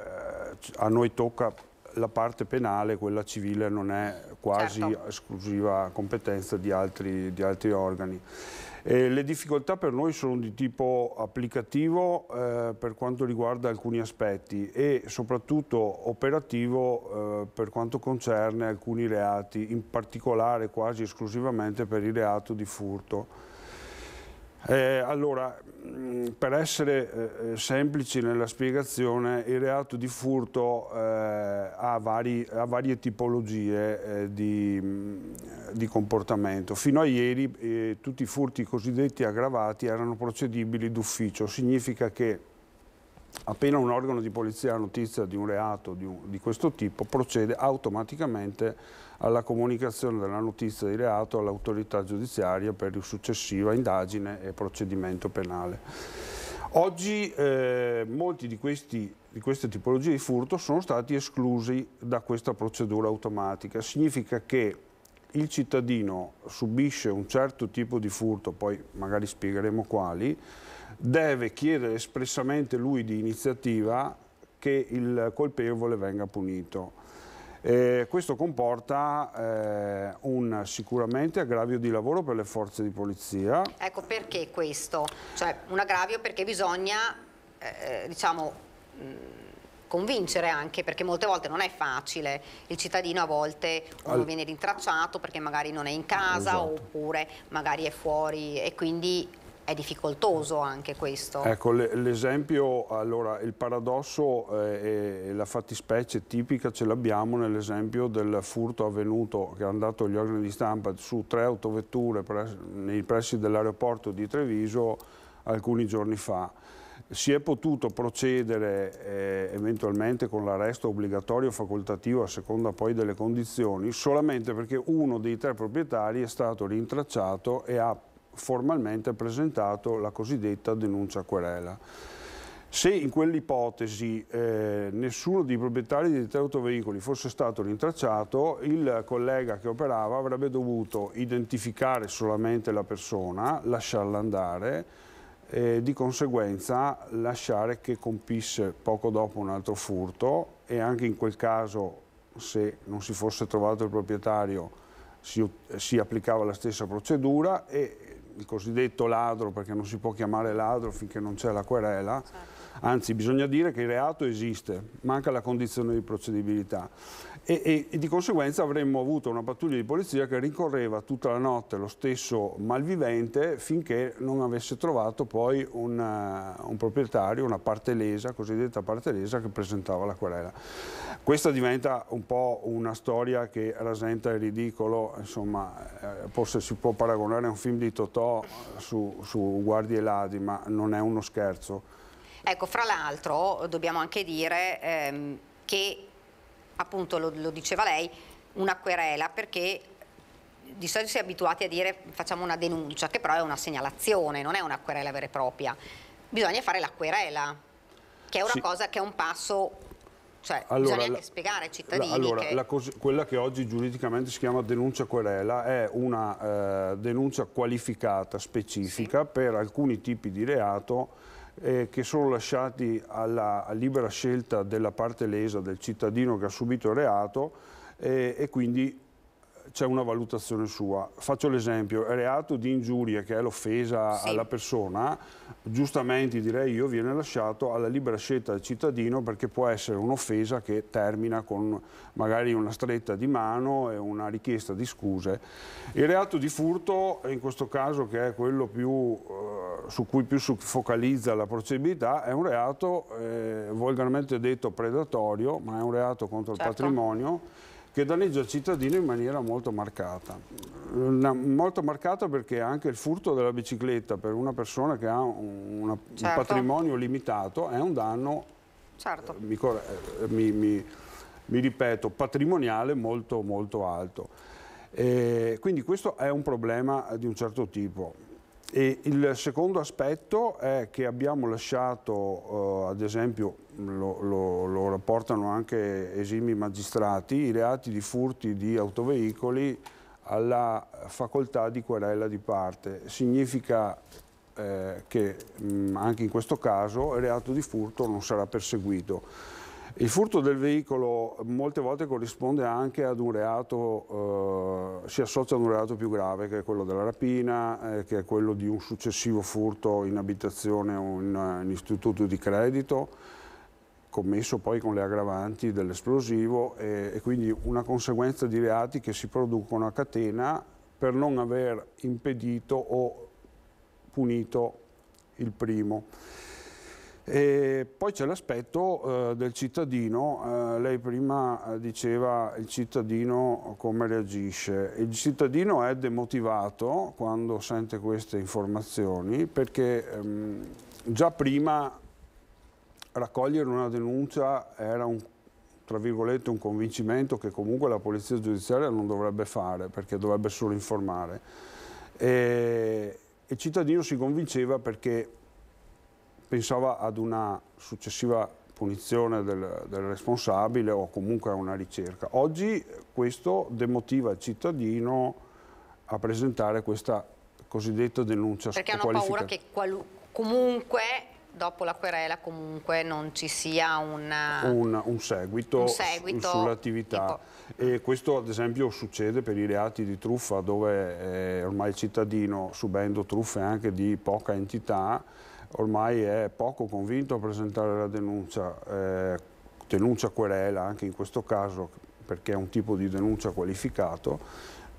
eh, a noi tocca la parte penale, quella civile non è quasi certo. esclusiva competenza di altri, di altri organi. Eh, le difficoltà per noi sono di tipo applicativo eh, per quanto riguarda alcuni aspetti e soprattutto operativo eh, per quanto concerne alcuni reati, in particolare quasi esclusivamente per il reato di furto eh, allora, mm, per essere eh, semplici nella spiegazione, il reato di furto eh, ha, vari, ha, varie tipologie eh, di, mm, di, comportamento. Fino a ieri eh, tutti i furti cosiddetti aggravati erano procedibili d'ufficio, significa che appena un organo di polizia ha notizia di un reato di, un, di, questo tipo, procede automaticamente alla comunicazione della notizia di reato all'autorità giudiziaria per la successiva indagine e procedimento penale. Oggi eh, molti di, questi, di queste tipologie di furto sono stati esclusi da questa procedura automatica. Significa che il cittadino subisce un certo tipo di furto, poi magari spiegheremo quali, deve chiedere espressamente lui di iniziativa che il colpevole venga punito. Eh, questo comporta eh, un sicuramente aggravio di lavoro per le forze di polizia. Ecco perché questo? Cioè un aggravio perché bisogna, eh, diciamo, convincere anche, perché molte volte non è facile, il cittadino a volte Al... viene rintracciato perché magari non è in casa esatto. oppure magari è fuori e quindi è difficoltoso anche questo. Ecco, l'esempio, allora, il paradosso eh, e la fattispecie tipica ce l'abbiamo nell'esempio del furto avvenuto che hanno dato gli organi di stampa su tre autovetture pres nei pressi dell'aeroporto di Treviso alcuni giorni fa. Si è potuto procedere eh, eventualmente con l'arresto obbligatorio facoltativo a seconda poi delle condizioni solamente perché uno dei tre proprietari è stato rintracciato e ha formalmente presentato la cosiddetta denuncia querela. Se in quell'ipotesi eh, nessuno dei proprietari di tre autoveicoli fosse stato rintracciato, il collega che operava avrebbe dovuto identificare solamente la persona, lasciarla andare e di conseguenza lasciare che compisse poco dopo un altro furto e anche in quel caso se non si fosse trovato il proprietario si, si applicava la stessa procedura e il cosiddetto ladro, perché non si può chiamare ladro finché non c'è la querela, certo. anzi bisogna dire che il reato esiste, manca la condizione di procedibilità. E, e, e, di conseguenza avremmo avuto una pattuglia di polizia che rincorreva tutta la notte lo stesso malvivente finché non avesse trovato poi una, eh, un proprietario, una parte lesa, cosiddetta parte lesa, che presentava la querela. Questa diventa un po' una storia che rasenta il ridicolo, insomma, eh, forse si può paragonare a un film di Totò su, su Guardi e Ladi, ma non è uno scherzo. Ecco, fra l'altro dobbiamo anche dire ehm, che appunto lo, lo diceva lei, una querela perché di solito si è abituati a dire facciamo una denuncia, che però è una segnalazione, non è una querela vera e propria. Bisogna fare la querela, che è una sì. cosa che è un passo cioè, allora, bisogna anche spiegare ai cittadini. La, allora, che... La quella che oggi giuridicamente si chiama denuncia querela è una eh, denuncia qualificata, specifica sì. per alcuni tipi di reato eh, che sono lasciati alla, alla libera scelta della parte lesa, del cittadino che ha subito il reato eh, e quindi c'è una valutazione sua. Faccio l'esempio, il reato di ingiuria, che è l'offesa sì. alla persona, giustamente direi io viene lasciato alla libera scelta del cittadino perché può essere un'offesa che termina con magari una stretta di mano e una richiesta di scuse. Il reato di furto, in questo caso che è quello più, eh, su cui più si focalizza la procedibilità, è un reato eh, volgarmente detto predatorio, ma è un reato contro certo. il patrimonio che danneggia il cittadino in maniera molto marcata. Una, molto marcata perché anche il furto della bicicletta per una persona che ha una, certo. un patrimonio limitato è un danno, certo. eh, mi, eh, mi, mi, mi, ripeto, patrimoniale molto, molto alto. Eh, quindi questo è un problema di un certo tipo. E il secondo aspetto è che abbiamo lasciato, eh, ad esempio, lo, lo, lo rapportano anche esimi magistrati, i reati di furti di autoveicoli alla facoltà di querela di parte. Significa eh, che mh, mm, anche in questo caso il reato di furto non sarà perseguito. Il furto del veicolo molte volte corrisponde anche ad un reato, eh, si associa ad un reato più grave che è quello della rapina, eh, che è quello di un successivo furto in abitazione o in, eh, in istituto di credito commesso poi con le aggravanti dell'esplosivo e, e quindi una conseguenza di reati che si producono a catena per non aver impedito o punito il primo. E poi c'è l'aspetto eh, del cittadino, eh, lei prima eh, diceva il cittadino come reagisce, il cittadino è demotivato quando sente queste informazioni perché ehm, già prima raccogliere una denuncia era un tra virgolette un convincimento che comunque la polizia giudiziaria non dovrebbe fare perché dovrebbe solo informare e, il cittadino si convinceva perché pensava ad una successiva punizione del, del responsabile o comunque a una ricerca. Oggi questo demotiva il cittadino a presentare questa cosiddetta denuncia perché hanno paura che comunque dopo la querela comunque non ci sia una... Eh, un, un seguito, seguito sull'attività. Tipo... E questo ad esempio succede per i reati di truffa dove eh, ormai il cittadino subendo truffe anche di poca entità ormai è poco convinto a presentare la denuncia, eh, denuncia querela anche in questo caso perché è un tipo di denuncia qualificato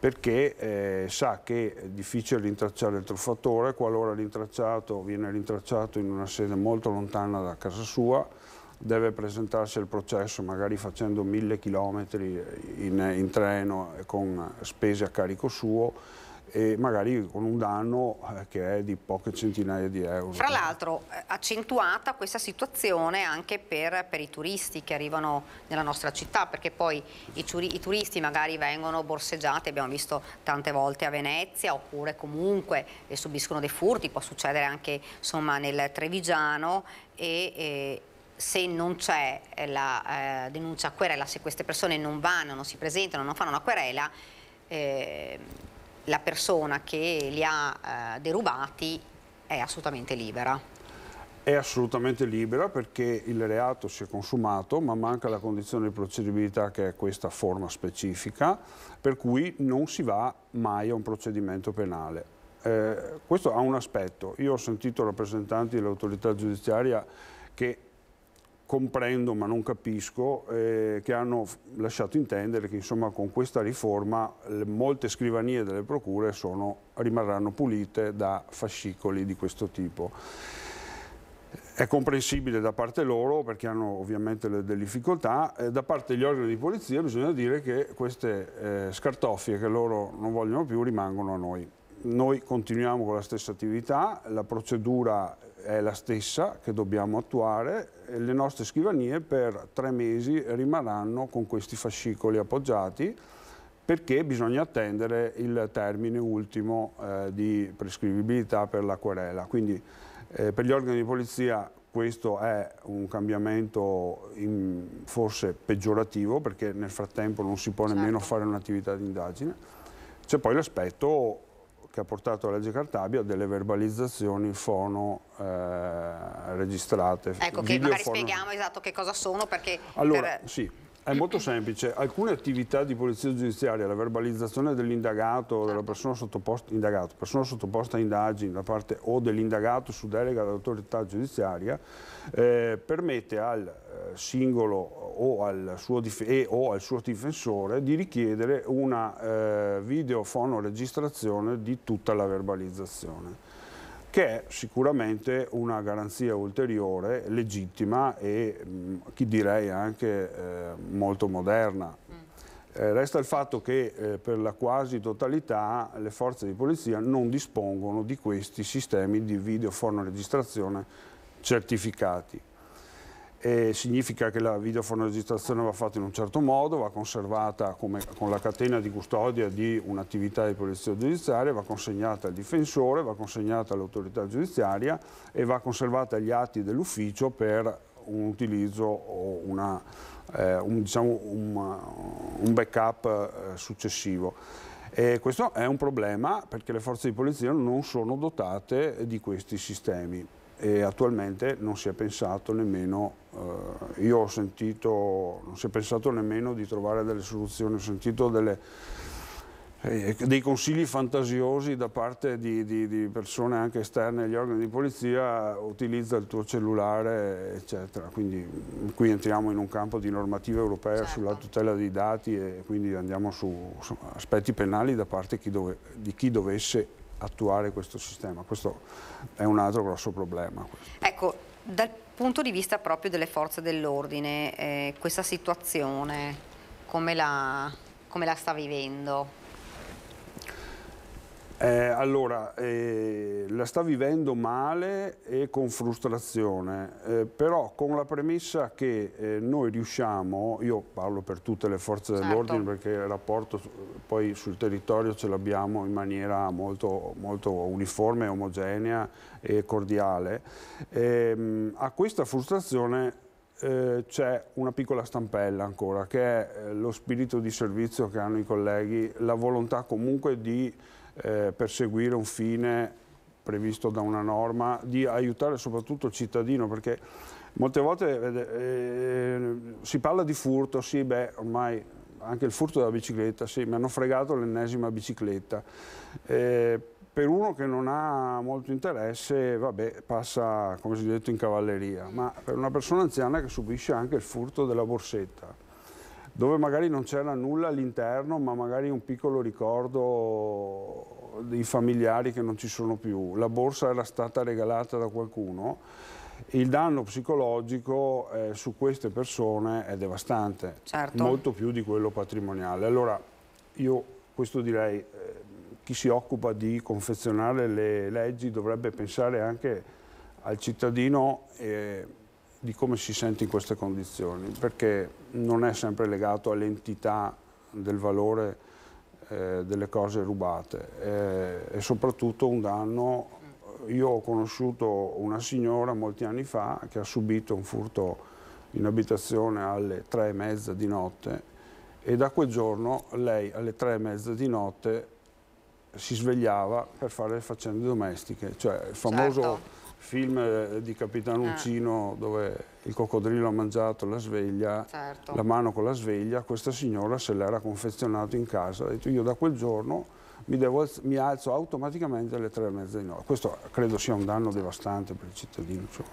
perché eh, sa che è difficile rintracciare il truffatore, qualora l'intracciato viene rintracciato in una sede molto lontana da casa sua, deve presentarsi al processo magari facendo mille chilometri in, in treno con spese a carico suo, e magari con un danno eh, che è di poche centinaia di euro. Fra l'altro eh, accentuata questa situazione anche per, per, i turisti che arrivano nella nostra città perché poi i, i, turisti magari vengono borseggiati, abbiamo visto tante volte a Venezia oppure comunque eh, subiscono dei furti, può succedere anche insomma, nel Trevigiano e, e se non c'è la eh, denuncia a querela, se queste persone non vanno, non si presentano, non fanno una querela, eh, la persona che li ha eh, derubati è assolutamente libera. È assolutamente libera perché il reato si è consumato ma manca la condizione di procedibilità che è questa forma specifica per cui non si va mai a un procedimento penale. Eh, questo ha un aspetto, io ho sentito rappresentanti dell'autorità giudiziaria che comprendo ma non capisco, eh, che hanno lasciato intendere che insomma, con questa riforma le, molte scrivanie delle procure sono, rimarranno pulite da fascicoli di questo tipo. È comprensibile da parte loro perché hanno ovviamente le, delle difficoltà, eh, da parte degli organi di polizia bisogna dire che queste eh, scartoffie che loro non vogliono più rimangono a noi. Noi continuiamo con la stessa attività, la procedura è la stessa che dobbiamo attuare, le nostre scrivanie per tre mesi rimarranno con questi fascicoli appoggiati perché bisogna attendere il termine ultimo eh, di prescrivibilità per la querela. Quindi eh, per gli organi di polizia questo è un cambiamento in, forse peggiorativo perché nel frattempo non si può certo. nemmeno fare un'attività di indagine. C'è poi l'aspetto che ha portato la legge Cartabia delle verbalizzazioni fono eh, registrate. Ecco, che magari fono... spieghiamo esatto che cosa sono perché... Allora, per... sì, è molto semplice, alcune attività di polizia giudiziaria, la verbalizzazione dell'indagato, o della certo. persona sottoposta, indagato, persona sottoposta a indagini da parte o dell'indagato su delega dell'autorità giudiziaria, eh, permette al eh, singolo o al suo, e, o al suo difensore di richiedere una eh, registrazione di tutta la verbalizzazione che è sicuramente una garanzia ulteriore, legittima e mh, chi direi anche eh, molto moderna. Mm. Eh, resta il fatto che eh, per la quasi totalità le forze di polizia non dispongono di questi sistemi di video fonoregistrazione certificati eh, significa che la videofonoregistrazione va fatta in un certo modo, va conservata come, con la catena di custodia di un'attività di polizia giudiziaria, va consegnata al difensore, va consegnata all'autorità giudiziaria e va conservata agli atti dell'ufficio per un utilizzo o una, eh, un, diciamo, un, eh, un, backup eh, successivo. E questo è un problema perché le forze di polizia non sono dotate di questi sistemi e attualmente non si è pensato nemmeno, eh, io ho sentito, non si è pensato nemmeno di trovare delle soluzioni, ho sentito delle, eh, dei consigli fantasiosi da parte di, di, di, persone anche esterne agli organi di polizia, utilizza il tuo cellulare, eccetera. Quindi qui entriamo in un campo di normativa europea certo. sulla tutela dei dati e quindi andiamo su, su aspetti penali da parte chi dove, di chi dovesse attuare questo sistema. Questo è un altro grosso problema. Ecco, dal punto di vista proprio delle forze dell'ordine, eh, questa situazione come la, come la sta vivendo? Eh, allora, eh, la sta vivendo male e con frustrazione, eh, però con la premessa che eh, noi riusciamo, io parlo per tutte le forze certo. dell'ordine perché il rapporto poi sul territorio ce l'abbiamo in maniera molto, molto, uniforme, omogenea e cordiale, ehm, a questa frustrazione eh, c'è una piccola stampella ancora, che è eh, lo spirito di servizio che hanno i colleghi, la volontà comunque di eh, perseguire un fine previsto da una norma, di aiutare soprattutto il cittadino, perché molte volte eh, si parla di furto, sì, beh, ormai anche il furto della bicicletta, sì, mi hanno fregato l'ennesima bicicletta. Eh, per uno che non ha molto interesse, vabbè, passa, come si è detto, in cavalleria, ma per una persona anziana che subisce anche il furto della borsetta, dove magari non c'era nulla all'interno, ma magari un piccolo ricordo dei familiari che non ci sono più. La borsa era stata regalata da qualcuno. Il danno psicologico eh, su queste persone è devastante, certo. molto più di quello patrimoniale. Allora, io questo direi, eh, chi si occupa di confezionare le leggi dovrebbe pensare anche al cittadino eh, di come si sente in queste condizioni, perché non è sempre legato all'entità del valore eh, delle cose rubate eh, e soprattutto un danno. Io ho conosciuto una signora molti anni fa che ha subito un furto in abitazione alle tre e mezza di notte e da quel giorno lei alle tre e mezza di notte si svegliava per fare le faccende domestiche, cioè il famoso certo film eh, di Capitano Uncino eh. Ah. dove il coccodrillo ha mangiato la sveglia, certo. la mano con la sveglia, questa signora se l'era confezionato in casa, ha detto io da quel giorno mi, devo, mi alzo automaticamente alle tre e mezza di notte. Questo credo sia un danno devastante per il cittadino. Cioè.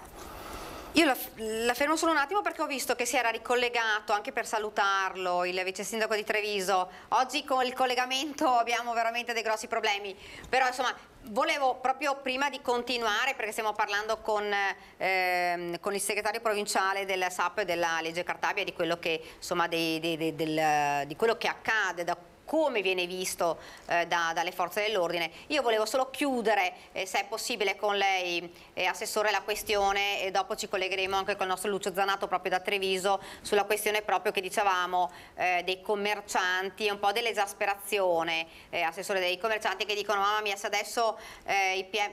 Io la, la, fermo solo un attimo perché ho visto che si era ricollegato anche per salutarlo il vice sindaco di Treviso. Oggi con il collegamento abbiamo veramente dei grossi problemi, però insomma volevo proprio prima di continuare perché stiamo parlando con, eh, con il segretario provinciale della SAP e della legge Cartabia di quello che, insomma, dei, dei, dei, del, di quello che accade da come viene visto eh, da, dalle forze dell'ordine. Io volevo solo chiudere, eh, se è possibile, con lei, eh, Assessore, la questione, e dopo ci collegheremo anche con il nostro Lucio Zanato proprio da Treviso, sulla questione proprio che dicevamo eh, dei commercianti, un po' dell'esasperazione, eh, Assessore, dei commercianti che dicono mamma mia se adesso eh, i PM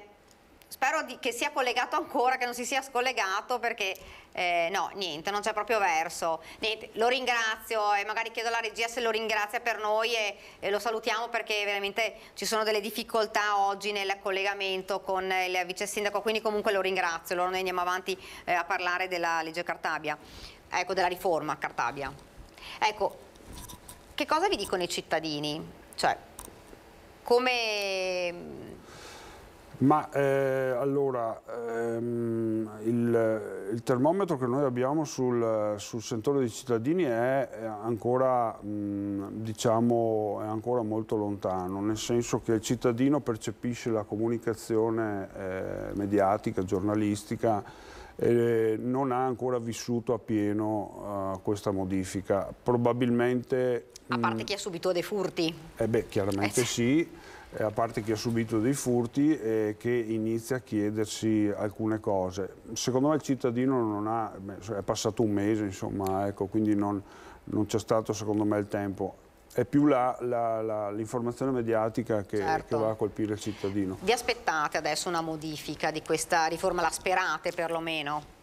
Spero di, che sia collegato ancora, che non si sia scollegato perché eh, no, niente, non c'è proprio verso. Niente, lo ringrazio e magari chiedo alla regia se lo ringrazia per noi e, e, lo salutiamo perché veramente ci sono delle difficoltà oggi nel collegamento con il vice sindaco, quindi comunque lo ringrazio, allora noi andiamo avanti eh, a parlare della legge Cartabia, ecco della riforma Cartabia. Ecco, che cosa vi dicono i cittadini? Cioè, come ma eh, allora, ehm, il, il, termometro che noi abbiamo sul, sul sentore dei cittadini è, ancora, mh, mm, diciamo, è ancora, molto lontano, nel senso che il cittadino percepisce la comunicazione eh, mediatica, giornalistica, eh, non ha ancora vissuto appieno uh, questa modifica. Probabilmente... A parte mh, mm, chi ha subito dei furti. Eh beh, chiaramente eh sì eh, a parte chi ha subito dei furti, eh, che inizia a chiedersi alcune cose. Secondo me il cittadino non ha, è passato un mese, insomma, ecco, quindi non, non c'è stato secondo me il tempo è più l'informazione mediatica che, certo. che, va a colpire il cittadino. Vi aspettate adesso una modifica di questa riforma? La sperate perlomeno?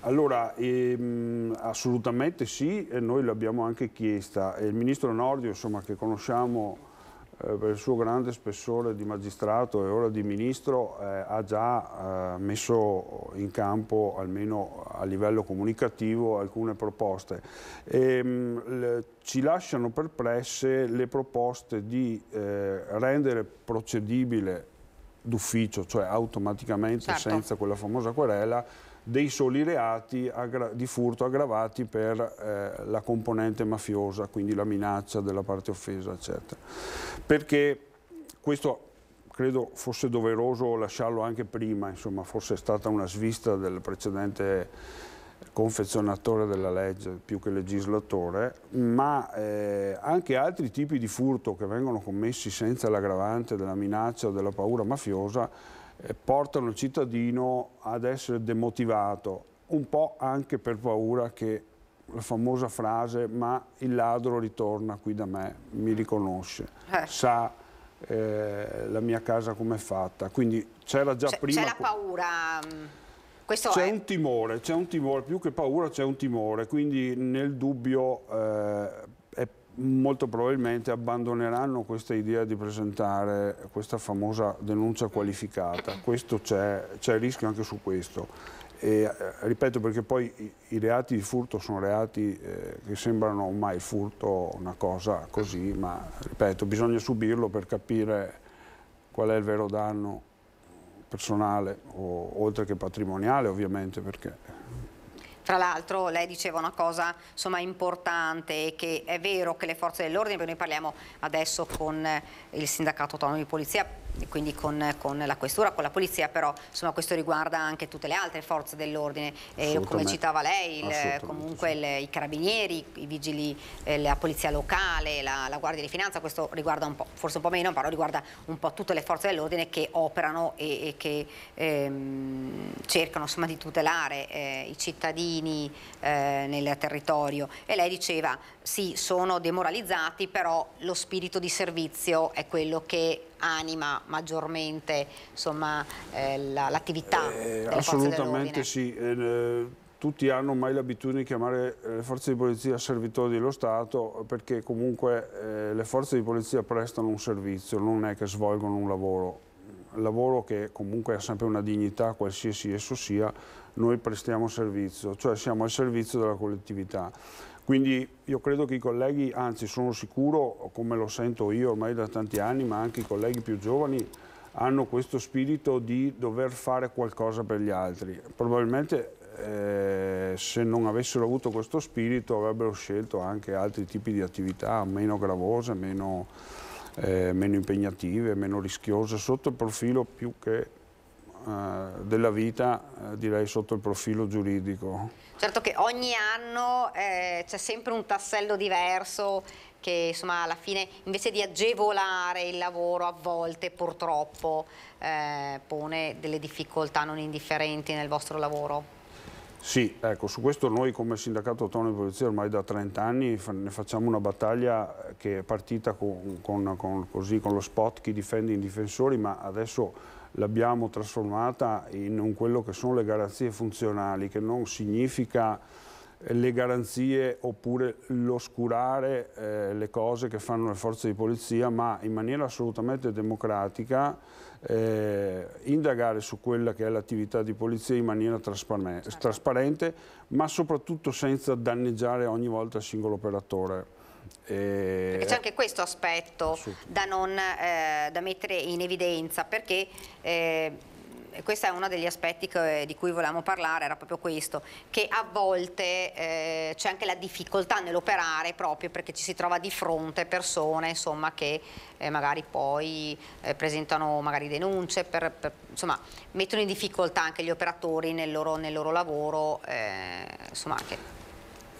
Allora, ehm, assolutamente sì, e noi l'abbiamo anche chiesta. Il ministro Nordio, insomma, che conosciamo eh, per il suo grande spessore di magistrato e ora di ministro eh, ha già eh, messo in campo, almeno a livello comunicativo, alcune proposte. E, ehm, mh, le, ci lasciano perplesse le proposte di eh, rendere procedibile d'ufficio, cioè automaticamente certo. senza quella famosa querela, dei soli reati di furto aggravati per eh, la componente mafiosa, quindi la minaccia della parte offesa, eccetera. Perché questo credo fosse doveroso lasciarlo anche prima, insomma, è stata una svista del precedente confezionatore della legge più che legislatore, ma eh, anche altri tipi di furto che vengono commessi senza l'aggravante della minaccia o della paura mafiosa eh, portano il cittadino ad essere demotivato, un po' anche per paura che la famosa frase ma il ladro ritorna qui da me, mi riconosce, eh. sa eh, la mia casa com'è fatta, quindi c'era già prima... Mm, c'è la paura... C'è un timore, c'è un timore, più che paura c'è un timore, quindi nel dubbio eh, molto probabilmente abbandoneranno questa idea di presentare questa famosa denuncia qualificata. C'è il rischio anche su questo. E, eh, ripeto perché poi i, reati di furto sono reati eh, che sembrano mai furto una cosa così, ma ripeto, bisogna subirlo per capire qual è il vero danno personale, o, oltre che patrimoniale ovviamente, perché tra l'altro lei diceva una cosa insomma, importante che è vero che le forze dell'ordine, noi parliamo adesso con eh, il sindacato autonomo di polizia, quindi con, con, la questura, con la polizia, però insomma, questo riguarda anche tutte le altre forze dell'ordine, eh, come citava lei, il, comunque il, i carabinieri, i vigili, eh, la polizia locale, la, la, Guardia di Finanza, questo riguarda un po', forse un po' meno, però riguarda un po' tutte le forze dell'ordine che operano e, e che ehm, cercano insomma, di tutelare eh, i cittadini eh, nel territorio. E lei diceva sì, sono demoralizzati, però lo spirito di servizio è quello che anima maggiormente eh, l'attività eh, Assolutamente sì. Eh, tutti hanno mai l'abitudine di chiamare eh, le forze di polizia servitori dello Stato perché comunque eh, le forze di polizia prestano un servizio, non è che svolgono un lavoro. Il lavoro che comunque ha sempre una dignità, qualsiasi esso sia, noi prestiamo servizio, cioè siamo al servizio della collettività quindi io credo che i colleghi, anzi sono sicuro, come lo sento io ormai da tanti anni, ma anche i colleghi più giovani, hanno questo spirito di dover fare qualcosa per gli altri. Probabilmente eh, se non avessero avuto questo spirito avrebbero scelto anche altri tipi di attività meno gravose, meno, eh, meno impegnative, meno rischiose, sotto il profilo più che eh, della vita, eh, direi sotto il profilo giuridico. Certo che ogni anno eh, c'è sempre un tassello diverso che insomma alla fine invece di agevolare il lavoro a volte purtroppo eh, pone delle difficoltà non indifferenti nel vostro lavoro. Sì, ecco, su questo noi come Sindacato Autonomo di Polizia ormai da 30 anni ne facciamo una battaglia che è partita con, con, con, così, con lo spot chi difende i difensori, ma adesso l'abbiamo trasformata in un, quello che sono le garanzie funzionali, che non significa eh, le garanzie oppure l'oscurare eh, le cose che fanno le forze di polizia, ma in maniera assolutamente democratica eh, indagare su quella che è l'attività di polizia in maniera trasparente, certo. trasparente, ma soprattutto senza danneggiare ogni volta il singolo operatore. Eh, perché c'è anche questo aspetto da, non, eh, da, mettere in evidenza, perché eh, questo è uno degli aspetti che, di cui volevamo parlare, era proprio questo, che a volte eh, c'è anche la difficoltà nell'operare proprio perché ci si trova di fronte persone insomma, che eh, magari poi eh, presentano magari denunce, per, per, insomma mettono in difficoltà anche gli operatori nel loro, nel loro lavoro. Eh, insomma, anche.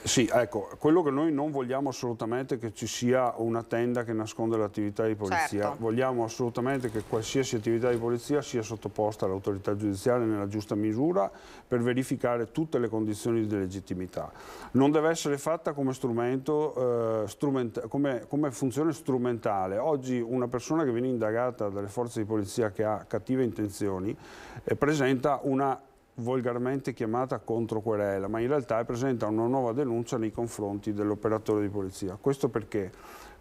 Sì, ecco, quello che noi non vogliamo assolutamente è che ci sia una tenda che nasconde l'attività di polizia, certo. vogliamo assolutamente che qualsiasi attività di polizia sia sottoposta all'autorità giudiziaria nella giusta misura per verificare tutte le condizioni di legittimità. Non deve essere fatta come, strumento, eh, strument come, come funzione strumentale. Oggi una persona che viene indagata dalle forze di polizia che ha cattive intenzioni eh, presenta una volgarmente chiamata controquerela, ma in realtà presenta una nuova denuncia nei confronti dell'operatore di polizia. Questo perché?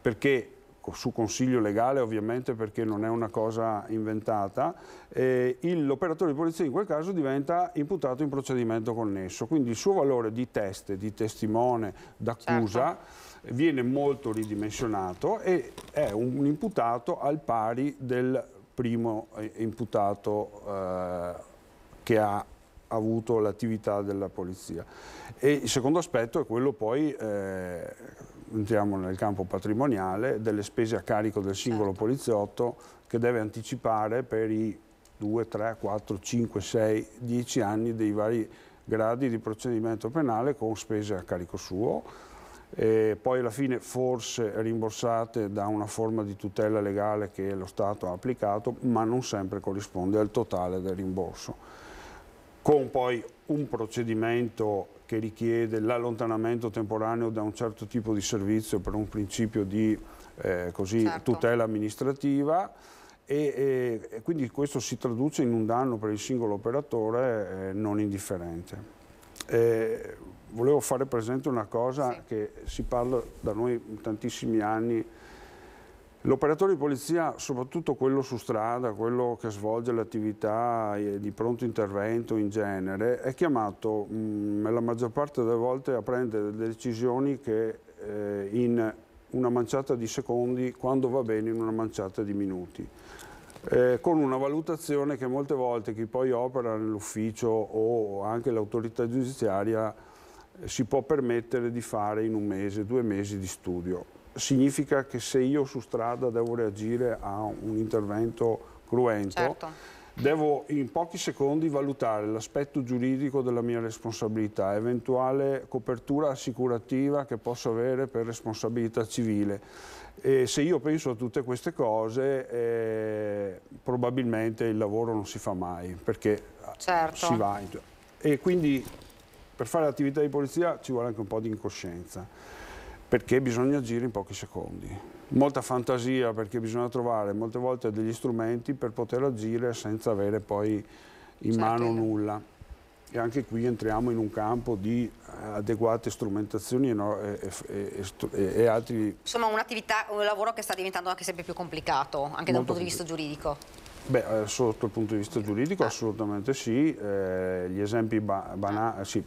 Perché su consiglio legale ovviamente perché non è una cosa inventata, eh, l'operatore di polizia in quel caso diventa imputato in procedimento connesso, quindi il suo valore di teste, di testimone, d'accusa certo. viene molto ridimensionato e è un imputato al pari del primo eh, imputato eh, che ha avuto l'attività della polizia. E il secondo aspetto è quello poi, eh, entriamo nel campo patrimoniale, delle spese a carico del singolo certo. poliziotto che deve anticipare per i 2, 3, 4, 5, 6, 10 anni dei vari gradi di procedimento penale con spese a carico suo, e poi alla fine forse rimborsate da una forma di tutela legale che lo Stato ha applicato, ma non sempre corrisponde al totale del rimborso con poi un procedimento che richiede l'allontanamento temporaneo da un certo tipo di servizio per un principio di eh, così, certo. tutela amministrativa e, e, quindi questo si traduce in un danno per il singolo operatore eh, non indifferente. Eh, volevo fare presente una cosa sì. che si parla da noi tantissimi anni L'operatore di polizia, soprattutto quello su strada, quello che svolge l'attività eh, di pronto intervento in genere, è chiamato mh, mm, nella maggior parte delle volte a prendere decisioni che eh, in una manciata di secondi, quando va bene in una manciata di minuti. Eh, con una valutazione che molte volte chi poi opera nell'ufficio o anche l'autorità giudiziaria eh, si può permettere di fare in un mese, due mesi di studio significa che se io su strada devo reagire a un intervento cruento, certo. devo in pochi secondi valutare l'aspetto giuridico della mia responsabilità, eventuale copertura assicurativa che posso avere per responsabilità civile. E se io penso a tutte queste cose, eh, probabilmente il lavoro non si fa mai, perché ah, certo. si va. E quindi per fare l'attività di polizia ci vuole anche un po' di incoscienza perché bisogna agire in pochi secondi. Molta fantasia perché bisogna trovare molte volte degli strumenti per poter agire senza avere poi in certo. mano nulla. E anche qui entriamo in un campo di eh, adeguate strumentazioni no? e, e, e, e, altri... Insomma un'attività, un lavoro che sta diventando anche sempre più complicato, anche Molto da un punto di vista giuridico. Beh, eh, sotto il punto di vista giuridico eh. assolutamente sì, eh, gli esempi ba banali, eh. sì,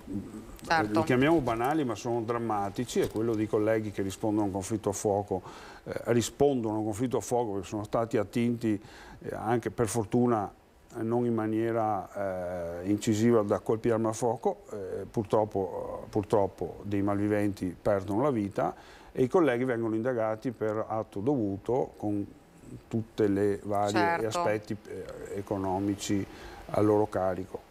certo. li chiamiamo banali ma sono drammatici è quello di colleghi che rispondono a un conflitto a fuoco, eh, rispondono a un conflitto a fuoco perché sono stati attinti eh, anche per fortuna non in maniera incisiva da colpi arma a fuoco, purtroppo, purtroppo dei malviventi perdono la vita e i colleghi vengono indagati per atto dovuto con tutti i vari certo. aspetti eh, economici a loro carico.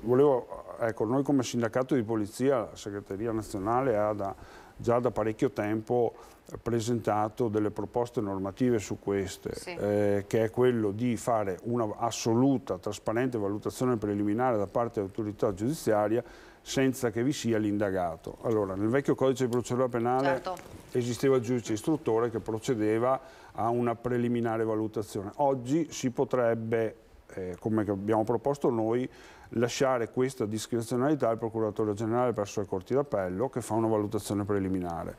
Volevo, ecco, noi come sindacato di polizia, la segreteria nazionale ha da, già da parecchio tempo presentato delle proposte normative su queste, sì. eh, che è quello di fare un'assoluta, trasparente valutazione preliminare da parte dell'autorità giudiziaria senza che vi sia l'indagato. Allora, nel vecchio codice di procedura penale certo. esisteva il giudice istruttore che procedeva a una preliminare valutazione. Oggi si potrebbe, eh, come abbiamo proposto noi, lasciare questa discrezionalità al procuratore generale presso le corti d'appello che fa una valutazione preliminare.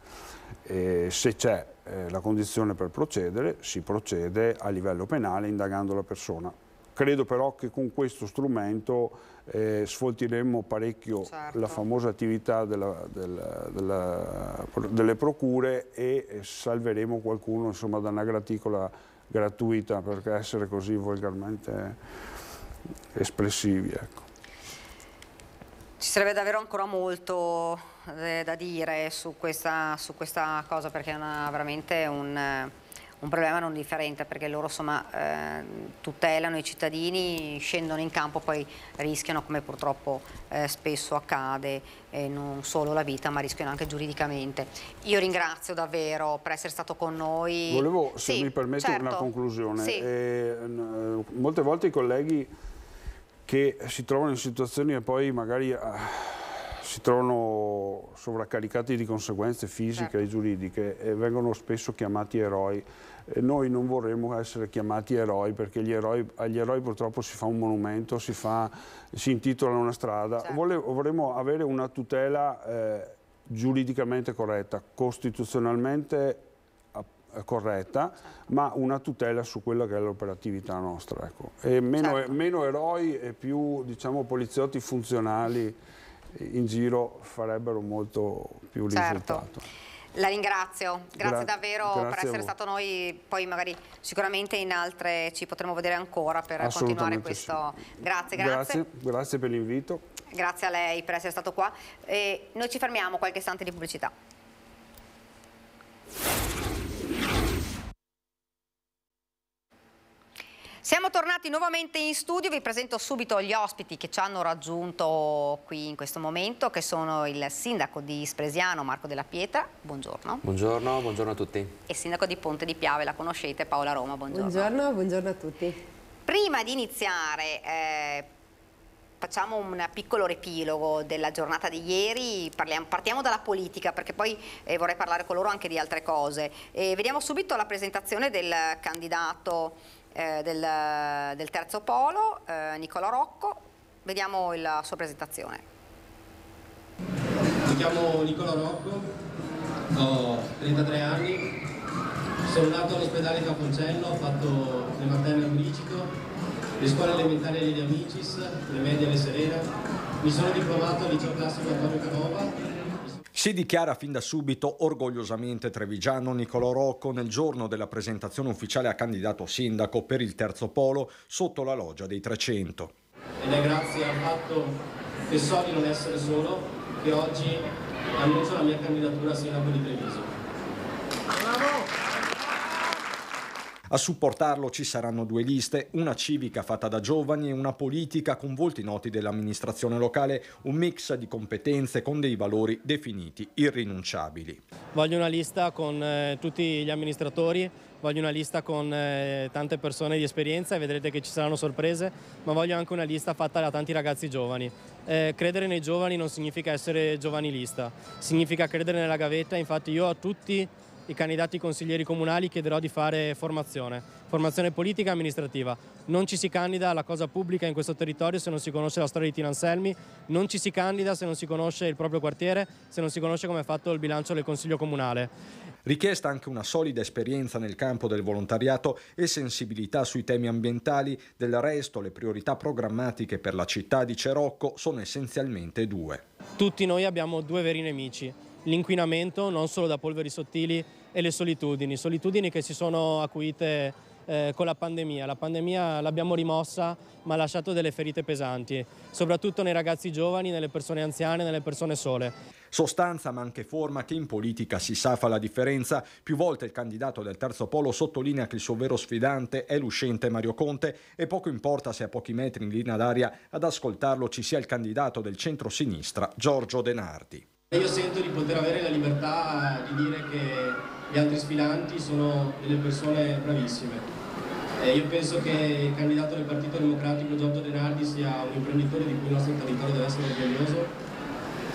E se c'è eh, la condizione per procedere, si procede a livello penale indagando la persona. Credo però che con questo strumento eh, sfoltiremmo parecchio certo. la famosa attività della, della, della, delle procure e eh, salveremo qualcuno insomma, da una graticola gratuita per essere così volgarmente espressivi. Ecco. Ci sarebbe davvero ancora molto eh, da dire su questa, su questa, cosa perché è una, veramente un un problema non differente perché loro insomma, eh, tutelano i cittadini, scendono in campo, poi rischiano come purtroppo eh, spesso accade eh, non solo la vita ma rischiano anche giuridicamente. Io ringrazio davvero per essere stato con noi. Volevo, se sì, mi permette, certo. una conclusione. Sì. Eh, eh, molte volte i colleghi che si trovano in situazioni e poi magari ah, si trovano sovraccaricati di conseguenze fisiche certo. e giuridiche e vengono spesso chiamati eroi noi non vorremmo essere chiamati eroi perché eroi, agli eroi purtroppo si fa un monumento, si, fa, si intitola una strada, certo. Vole, vorremmo avere una tutela eh, giuridicamente corretta, costituzionalmente corretta, certo. ma una tutela su quella che è l'operatività nostra. Ecco. Meno, certo. meno, eroi e più diciamo, poliziotti funzionali in giro farebbero molto più certo. risultato. La ringrazio, grazie Gra davvero grazie per essere stato noi, poi magari sicuramente in altre ci potremo vedere ancora per continuare questo. Sì. Grazie, grazie. Grazie, grazie per l'invito. Grazie a lei per essere stato qua. E noi ci fermiamo qualche istante di pubblicità. Siamo tornati nuovamente in studio, vi presento subito gli ospiti che ci hanno raggiunto qui in questo momento, che sono il sindaco di Spresiano, Marco Della Pietra, buongiorno. Buongiorno, buongiorno a tutti. E il sindaco di Ponte di Piave, la conoscete, Paola Roma, buongiorno. Buongiorno, buongiorno a tutti. Prima di iniziare... Eh, facciamo un piccolo riepilogo della giornata di ieri, Parliamo, partiamo dalla politica perché poi eh, vorrei parlare con loro anche di altre cose. E vediamo subito la presentazione del candidato eh, del, del, terzo polo, eh, Nicola Rocco. Vediamo la sua presentazione. Mi chiamo Nicola Rocco, ho 33 anni, sono nato all'ospedale Caponcello, ho fatto le materne a Bricico, le scuole elementari agli Amicis, le medie alle Serena, mi sono diplomato al liceo classico Antonio Canova si dichiara fin da subito orgogliosamente trevigiano Nicolò Rocco nel giorno della presentazione ufficiale a candidato sindaco per il terzo polo sotto la loggia dei 300. Ed è grazie al fatto che so di non essere solo che oggi annuncio la mia candidatura a sindaco di Treviso. Bravo! A supportarlo ci saranno due liste, una civica fatta da giovani e una politica con volti noti dell'amministrazione locale, un mix di competenze con dei valori definiti irrinunciabili. Voglio una lista con eh, tutti gli amministratori, voglio una lista con eh, tante persone di esperienza e vedrete che ci saranno sorprese, ma voglio anche una lista fatta da tanti ragazzi giovani. Eh, credere nei giovani non significa essere giovanilista, significa credere nella gavetta, infatti io a tutti i candidati consiglieri comunali chiederò di fare formazione, formazione politica e amministrativa. Non ci si candida alla cosa pubblica in questo territorio se non si conosce la storia di Tina Anselmi, non ci si candida se non si conosce il proprio quartiere, se non si conosce come è fatto il bilancio del Consiglio Comunale. Richiesta anche una solida esperienza nel campo del volontariato e sensibilità sui temi ambientali, del resto le priorità programmatiche per la città di Cerocco sono essenzialmente due. Tutti noi abbiamo due veri nemici, l'inquinamento non solo da polveri sottili e le solitudini, solitudini che si sono acuite eh, con la pandemia. La pandemia l'abbiamo rimossa ma ha lasciato delle ferite pesanti, soprattutto nei ragazzi giovani, nelle persone anziane, nelle persone sole. Sostanza ma anche forma che in politica si sa fa la differenza. Più volte il candidato del terzo polo sottolinea che il suo vero sfidante è l'uscente Mario Conte e poco importa se a pochi metri in linea d'aria ad ascoltarlo ci sia il candidato del centro-sinistra Giorgio Denardi. Io sento di poter avere la libertà eh, di dire che gli altri sfilanti sono delle persone bravissime. Eh, io penso che il candidato del Partito Democratico Giorgio De Nardi sia un imprenditore di cui il nostro territorio deve essere orgoglioso.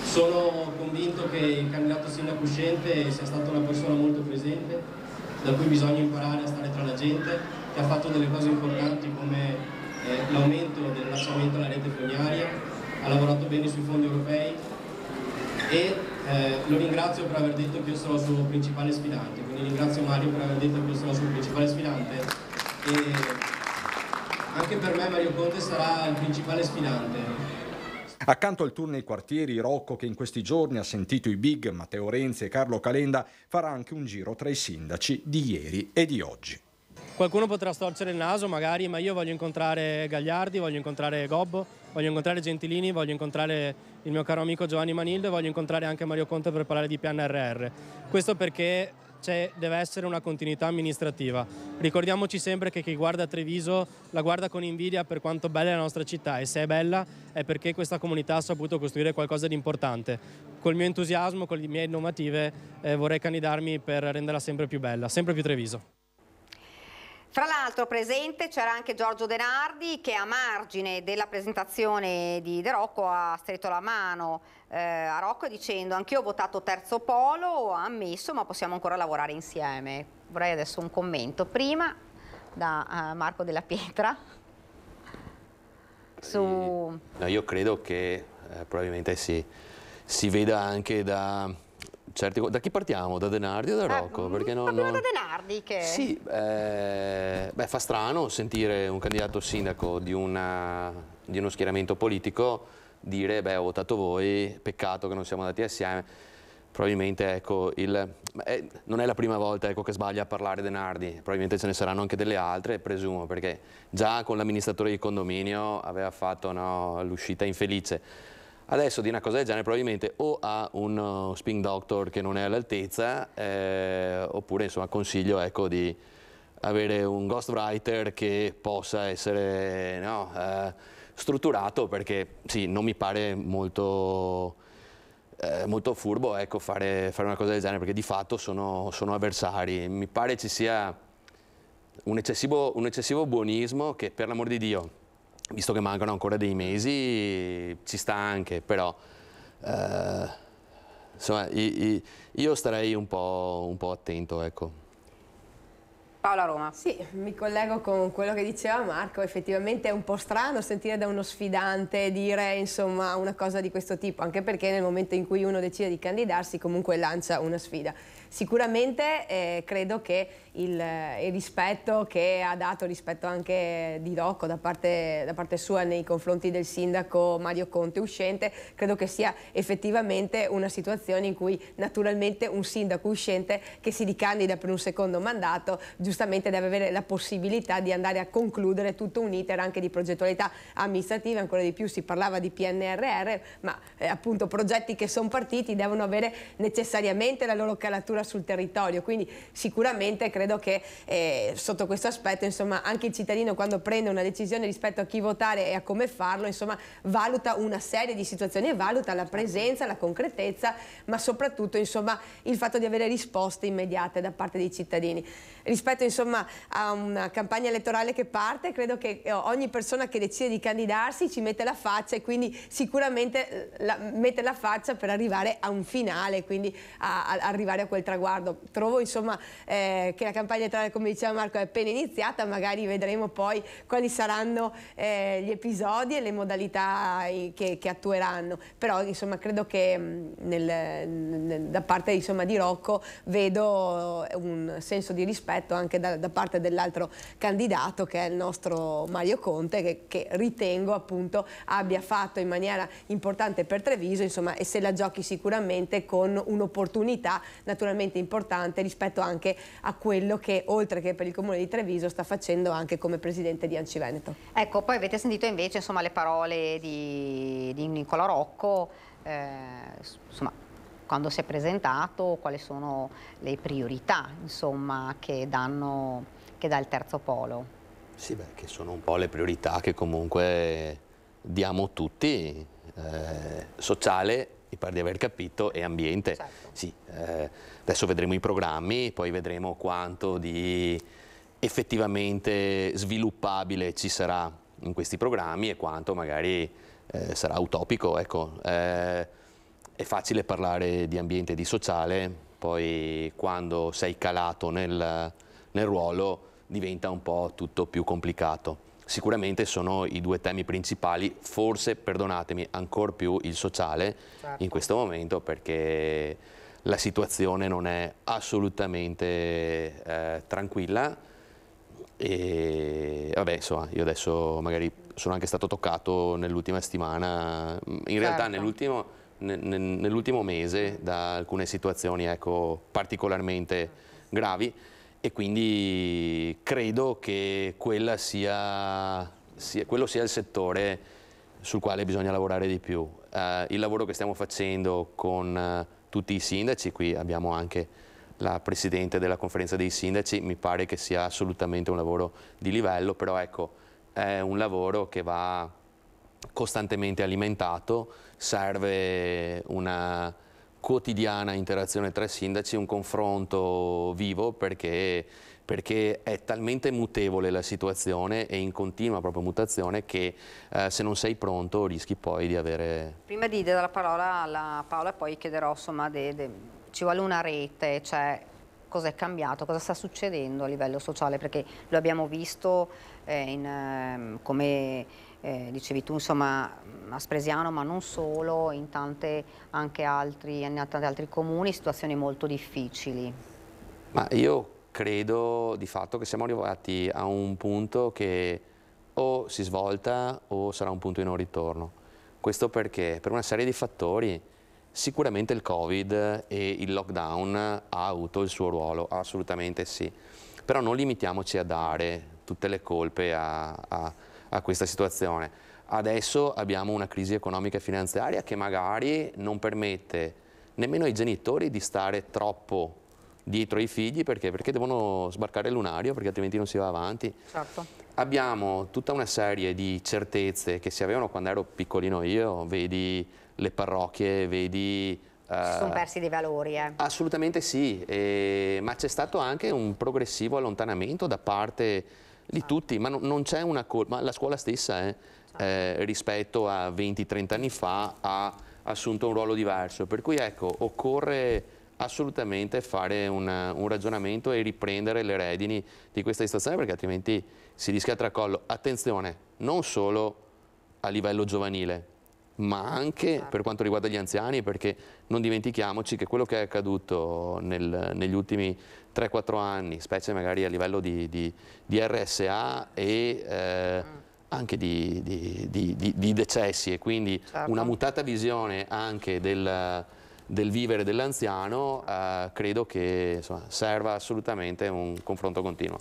Sono convinto che il candidato sindaco uscente sia stato una persona molto presente, da cui bisogna imparare a stare tra la gente, che ha fatto delle cose importanti come eh, l'aumento del rilasciamento alla rete fognaria, ha lavorato bene sui fondi europei e eh, lo ringrazio per aver detto che io sono il suo principale sfidante, quindi ringrazio Mario per aver detto che io sono il suo principale sfidante. E anche per me Mario Conte sarà il principale sfidante. Accanto al tour nei quartieri, Rocco, che in questi giorni ha sentito i big Matteo Renzi e Carlo Calenda, farà anche un giro tra i sindaci di ieri e di oggi. Qualcuno potrà storcere il naso magari, ma io voglio incontrare Gagliardi, voglio incontrare Gobbo, voglio incontrare Gentilini, voglio incontrare il mio caro amico Giovanni Manildo e voglio incontrare anche Mario Conte per parlare di PNRR. Questo perché deve essere una continuità amministrativa. Ricordiamoci sempre che chi guarda Treviso la guarda con invidia per quanto bella è la nostra città e se è bella è perché questa comunità ha saputo costruire qualcosa di importante. Col mio entusiasmo, con le mie innovative eh, vorrei candidarmi per renderla sempre più bella, sempre più Treviso. Fra l'altro presente c'era anche Giorgio De Nardi che a margine della presentazione di De Rocco ha stretto la mano eh, a Rocco dicendo anch'io ho votato terzo polo, ho ammesso ma possiamo ancora lavorare insieme. Vorrei adesso un commento prima da eh, Marco Della Pietra. Su... No, io credo che eh, probabilmente si, si veda anche da certi, da chi partiamo? Da Denardi o da eh, Rocco? Eh, Perché non, non... da Denardi che... Sì, eh, beh, fa strano sentire un candidato sindaco di, una, di uno schieramento politico dire beh ho votato voi, peccato che non siamo andati assieme probabilmente ecco, il, eh, non è la prima volta ecco, che sbaglia a parlare Denardi, probabilmente ce ne saranno anche delle altre, presumo, perché già con l'amministratore di condominio aveva fatto no, l'uscita infelice. Adesso di una cosa del genere probabilmente o ha un uh, spin doctor che non è all'altezza eh, oppure insomma consiglio ecco, di avere un ghostwriter che possa essere no, eh, strutturato perché sì, non mi pare molto, eh, molto furbo ecco, fare, fare, una cosa del genere perché di fatto sono, sono avversari. Mi pare ci sia un eccessivo, un eccessivo buonismo che per l'amor di Dio visto che mancano ancora dei mesi, ci sta anche, però eh, insomma, io starei un po', un po attento, ecco. Paola Roma. Sì, mi collego con quello che diceva Marco, effettivamente è un po' strano sentire da uno sfidante dire insomma, una cosa di questo tipo, anche perché nel momento in cui uno decide di candidarsi comunque lancia una sfida sicuramente eh, credo che il, eh, il, rispetto che ha dato rispetto anche di Rocco da parte, da parte sua nei confronti del sindaco Mario Conte uscente, credo che sia effettivamente una situazione in cui naturalmente un sindaco uscente che si ricandida per un secondo mandato giustamente deve avere la possibilità di andare a concludere tutto un iter anche di progettualità amministrativa, ancora di più si parlava di PNRR, ma eh, appunto progetti che sono partiti devono avere necessariamente la loro caratura sul territorio, quindi sicuramente credo che eh, sotto questo aspetto insomma, anche il cittadino quando prende una decisione rispetto a chi votare e a come farlo insomma, valuta una serie di situazioni e valuta la presenza, la concretezza ma soprattutto insomma, il fatto di avere risposte immediate da parte dei cittadini. Rispetto insomma, a una campagna elettorale che parte credo che eh, ogni persona che decide di candidarsi ci mette la faccia e quindi sicuramente eh, la, mette la faccia per arrivare a un finale, quindi a, a arrivare a quel traguardo. Trovo insomma eh, che la campagna elettorale, come diceva Marco, è appena iniziata, magari vedremo poi quali saranno eh, gli episodi e le modalità eh, che, che attueranno. Però insomma credo che mm, nel, nel, da parte insomma, di Rocco vedo un senso di rispetto anche da, da parte dell'altro candidato che è il nostro Mario Conte che, che ritengo appunto abbia fatto in maniera importante per Treviso insomma e se la giochi sicuramente con un'opportunità naturalmente estremamente importante rispetto anche a quello che oltre che per il Comune di Treviso sta facendo anche come Presidente di Anci Veneto. Ecco, poi avete sentito invece insomma, le parole di, di Nicola Rocco, eh, insomma, quando si è presentato, quali sono le priorità insomma, che, danno, che dà il terzo polo. Sì, beh, che sono un po' le priorità che comunque diamo tutti, eh, sociale mi pare di aver capito, e ambiente. Certo. Sì, eh, adesso vedremo i programmi, poi vedremo quanto di effettivamente sviluppabile ci sarà in questi programmi e quanto magari eh, sarà utopico. Ecco. Eh, è facile parlare di ambiente e di sociale, poi quando sei calato nel, nel ruolo diventa un po' tutto più complicato sicuramente sono i due temi principali, forse, perdonatemi, ancora più il sociale certo. in questo momento perché la situazione non è assolutamente eh, tranquilla e vabbè insomma io adesso magari sono anche stato toccato nell'ultima settimana, mm, in certo. realtà nell'ultimo nell mese da alcune situazioni ecco, particolarmente mm. gravi e quindi credo che sia, sia, quello sia il settore sul quale bisogna lavorare di più. Uh, il lavoro che stiamo facendo con uh, tutti i sindaci, qui abbiamo anche la Presidente della conferenza dei sindaci, mi pare che sia assolutamente un lavoro di livello, però ecco, è un lavoro che va costantemente alimentato, serve una quotidiana interazione tra i sindaci, un confronto vivo perché, perché, è talmente mutevole la situazione e in continua proprio mutazione che eh, se non sei pronto rischi poi di avere... Prima di dare la parola alla Paola poi chiederò, insomma, de, de, ci vuole una rete, cioè cosa è cambiato, cosa sta succedendo a livello sociale, perché lo abbiamo visto eh, in, eh, come eh, dicevi tu, insomma, mm, Aspresiano ma non solo, in, tante, altri, in tanti altri comuni, situazioni molto difficili. Ma io credo di fatto che siamo arrivati a un punto che o si svolta o sarà un punto di non ritorno. Questo perché? Per una serie di fattori. Sicuramente il Covid e il lockdown ha avuto il suo ruolo, assolutamente sì. Però non limitiamoci a dare tutte le colpe a, a a questa situazione. Adesso abbiamo una crisi economica e finanziaria che magari non permette nemmeno ai genitori di stare troppo dietro ai figli perché, perché devono sbarcare il lunario perché altrimenti non si va avanti. Certo. Abbiamo tutta una serie di certezze che si avevano quando ero piccolino io, vedi le parrocchie, vedi si eh, sono persi dei valori. Eh. Assolutamente sì, eh, ma c'è stato anche un progressivo allontanamento da parte di esatto. tutti, ma no, non c'è una colpa, la scuola stessa è, eh, esatto. eh, rispetto a 20-30 anni fa ha assunto un ruolo diverso, per cui ecco, occorre assolutamente fare una, un ragionamento e riprendere le redini di questa istazione perché altrimenti si rischia tracollo. Attenzione, non solo a livello giovanile, ma anche certo. per quanto riguarda gli anziani, perché non dimentichiamoci che quello che è accaduto nel, negli ultimi 3-4 anni, specie magari a livello di, di, di RSA e eh, mm. anche di, di, decessi, e quindi certo. una mutata visione anche del, del vivere dell'anziano, eh, credo che insomma, serva assolutamente un confronto continuo.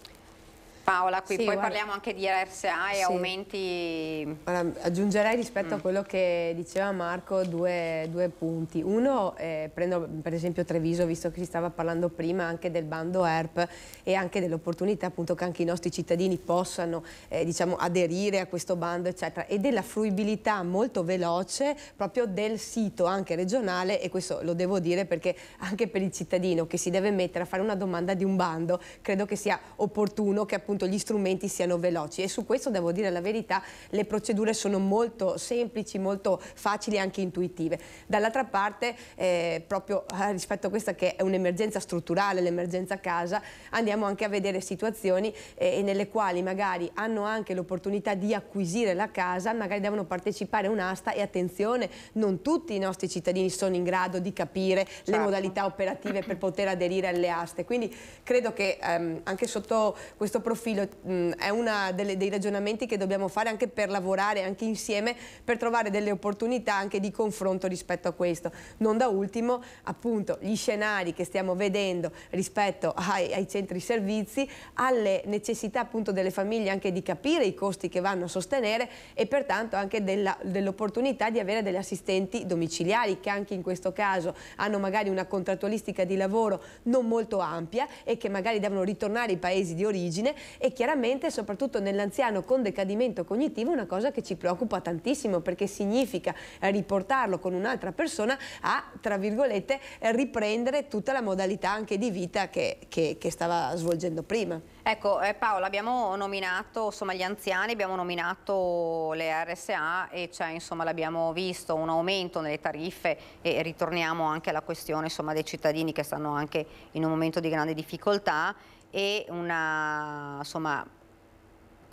Paola, qui sì, poi guarda, parliamo anche di RSA e sì. aumenti... Allora, aggiungerei rispetto mm. a quello che diceva Marco due, due punti. Uno, eh, prendo per esempio Treviso, visto che si stava parlando prima anche del bando ERP e anche dell'opportunità appunto che anche i nostri cittadini possano eh, diciamo, aderire a questo bando eccetera e della fruibilità molto veloce proprio del sito anche regionale e questo lo devo dire perché anche per il cittadino che si deve mettere a fare una domanda di un bando credo che sia opportuno che appunto appunto gli strumenti siano veloci e su questo devo dire la verità le procedure sono molto semplici, molto facili e anche intuitive. Dall'altra parte eh, proprio ah, rispetto a questa che è un'emergenza strutturale, l'emergenza casa, andiamo anche a vedere situazioni eh, nelle quali magari hanno anche l'opportunità di acquisire la casa, magari devono partecipare a un'asta e attenzione, non tutti i nostri cittadini sono in grado di capire certo. le modalità operative per poter aderire alle aste, quindi credo che ehm, anche sotto questo profilo profilo mh, mm, è uno dei ragionamenti che dobbiamo fare anche per lavorare anche insieme per trovare delle opportunità anche di confronto rispetto a questo. Non da ultimo appunto gli scenari che stiamo vedendo rispetto ai, ai centri servizi, alle necessità appunto delle famiglie anche di capire i costi che vanno a sostenere e pertanto anche dell'opportunità dell di avere degli assistenti domiciliari che anche in questo caso hanno magari una contrattualistica di lavoro non molto ampia e che magari devono ritornare ai paesi di origine e chiaramente soprattutto nell'anziano con decadimento cognitivo è una cosa che ci preoccupa tantissimo perché significa riportarlo con un'altra persona a, tra virgolette, riprendere tutta la modalità anche di vita che, che, che stava svolgendo prima. Ecco eh, Paola, abbiamo nominato insomma, gli anziani, abbiamo nominato le RSA e cioè, l'abbiamo visto un aumento nelle tariffe e ritorniamo anche alla questione insomma, dei cittadini che stanno anche in un momento di grande difficoltà e una, insomma,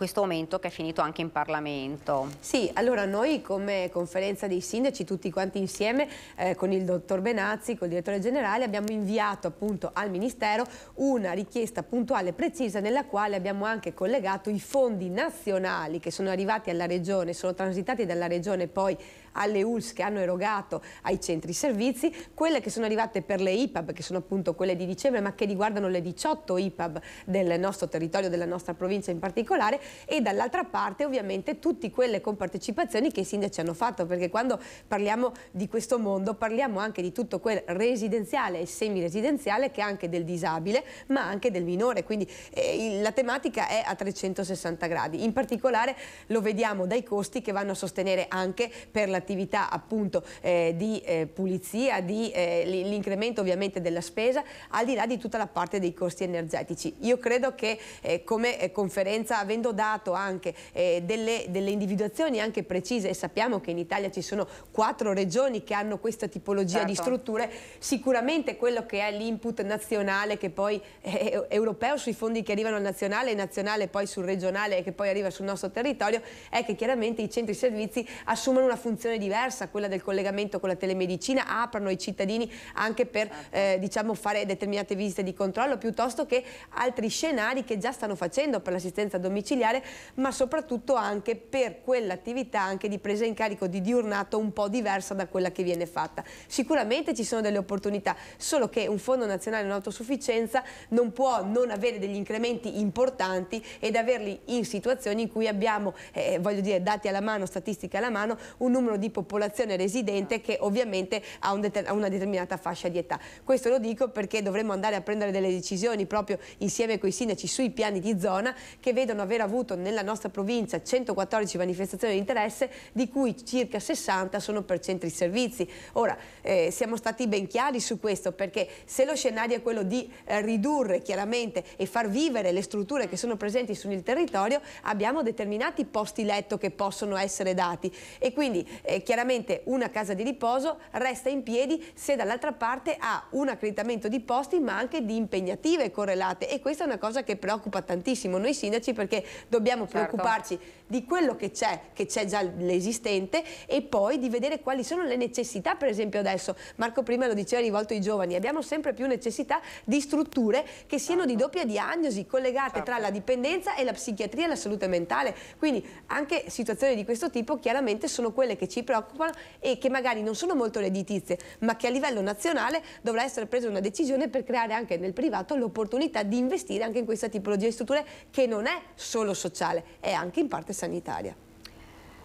questo aumento che è finito anche in Parlamento. Sì, allora noi come conferenza dei sindaci tutti quanti insieme eh, con il dottor Benazzi, col direttore generale abbiamo inviato appunto al Ministero una richiesta puntuale e precisa nella quale abbiamo anche collegato i fondi nazionali che sono arrivati alla regione, sono transitati dalla regione poi alle ULS che hanno erogato ai centri servizi, quelle che sono arrivate per le IPAB, che sono appunto quelle di dicembre, ma che riguardano le 18 IPAB del nostro territorio, della nostra provincia in particolare, e dall'altra parte ovviamente tutte quelle compartecipazioni che i sindaci hanno fatto perché quando parliamo di questo mondo parliamo anche di tutto quel residenziale e semiresidenziale che è anche del disabile ma anche del minore quindi eh, la tematica è a 360 gradi in particolare lo vediamo dai costi che vanno a sostenere anche per l'attività appunto eh, di eh, pulizia di eh, l'incremento ovviamente della spesa al di là di tutta la parte dei costi energetici io credo che eh, come eh, conferenza avendo dato anche eh, delle, delle, individuazioni anche precise e sappiamo che in Italia ci sono quattro regioni che hanno questa tipologia certo. di strutture, sicuramente quello che è l'input nazionale che poi è europeo sui fondi che arrivano al nazionale e nazionale poi sul regionale e che poi arriva sul nostro territorio è che chiaramente i centri servizi assumono una funzione diversa, quella del collegamento con la telemedicina, aprono i cittadini anche per certo. eh, diciamo fare determinate visite di controllo piuttosto che altri scenari che già stanno facendo per l'assistenza domiciliare familiare, ma soprattutto anche per quell'attività anche di presa in carico di diurnato un po' diversa da quella che viene fatta. Sicuramente ci sono delle opportunità, solo che un fondo nazionale in autosufficienza non può non avere degli incrementi importanti ed averli in situazioni in cui abbiamo, eh, voglio dire, dati alla mano, statistiche alla mano, un numero di popolazione residente che ovviamente ha un una determinata fascia di età. Questo lo dico perché dovremmo andare a prendere delle decisioni proprio insieme con i sindaci sui piani di zona che vedono avere avuto nella nostra provincia 114 manifestazioni di interesse, di cui circa 60 sono per centri servizi. Ora, eh, siamo stati ben chiari su questo, perché se lo scenario è quello di eh, ridurre chiaramente e far vivere le strutture che sono presenti sul territorio, abbiamo determinati posti letto che possono essere dati e quindi eh, chiaramente una casa di riposo resta in piedi se dall'altra parte ha un accreditamento di posti ma anche di impegnative correlate e questa è una cosa che preoccupa tantissimo noi sindaci perché dobbiamo certo. preoccuparci di quello che c'è, che c'è già l'esistente e poi di vedere quali sono le necessità, per esempio adesso, Marco prima lo diceva rivolto ai giovani, abbiamo sempre più necessità di strutture che siano di certo. doppia diagnosi, collegate tra certo. la dipendenza e la psichiatria e la salute mentale, quindi anche situazioni di questo tipo chiaramente sono quelle che ci preoccupano e che magari non sono molto redditizie, ma che a livello nazionale dovrà essere presa una decisione per creare anche nel privato l'opportunità di investire anche in questa tipologia di strutture che non è solo sociale, è anche in parte sanitaria.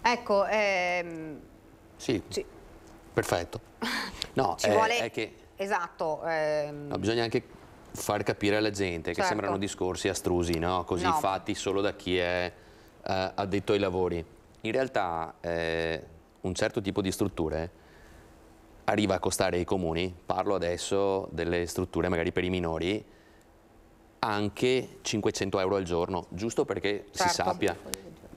Ecco, ehm... sì, ci... perfetto. <laughs> No, Ci è, vuole... è che... Esatto. Ehm... No, bisogna anche far capire alla gente certo. che sembrano discorsi astrusi, no? così no. fatti solo da chi è eh, addetto ai lavori. In realtà eh, un certo tipo di strutture arriva a costare ai comuni, parlo adesso delle strutture magari per i minori, anche 500 euro al giorno, giusto perché certo. si sappia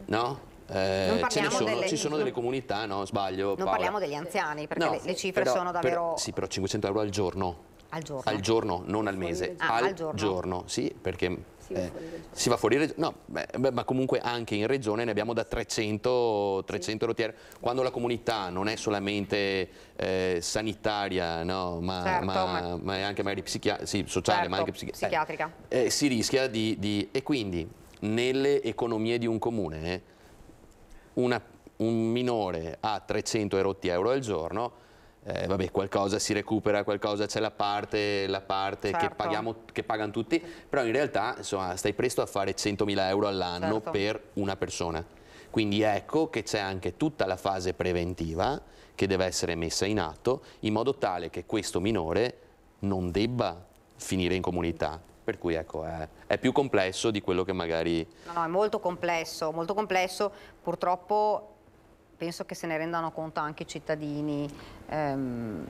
no? Eh, sono, ci sono delle comunità, no? Sbaglio. Non Paola. parliamo degli anziani, perché no, le, le, cifre però, sono davvero. Per, sì, però 500 euro al giorno. Al giorno. Al giorno non al mese. Ah, al, al giorno. giorno. sì, perché. Eh, si va fuori regione, no, beh, beh, ma comunque anche in regione ne abbiamo da 300, 300 sì. rotiere, quando la comunità non è solamente eh, sanitaria, no, ma, certo, ma, ma, è anche magari psichia- sì, sociale, certo, ma anche certo, psichi eh, psichiatrica, eh, si rischia di, di e quindi nelle economie di un comune. Eh? Una, un minore ha 300 erotti euro al giorno, eh, vabbè, qualcosa si recupera, qualcosa c'è la parte, la parte certo. che, paghiamo, che, pagano tutti, però in realtà insomma, stai presto a fare 100.000 euro all'anno certo. per una persona. Quindi ecco che c'è anche tutta la fase preventiva che deve essere messa in atto in modo tale che questo minore non debba finire in comunità. Per cui ecco, eh, è più complesso di quello che magari... No, no, è molto complesso, molto complesso. Purtroppo penso che se ne rendano conto anche i cittadini. Ehm...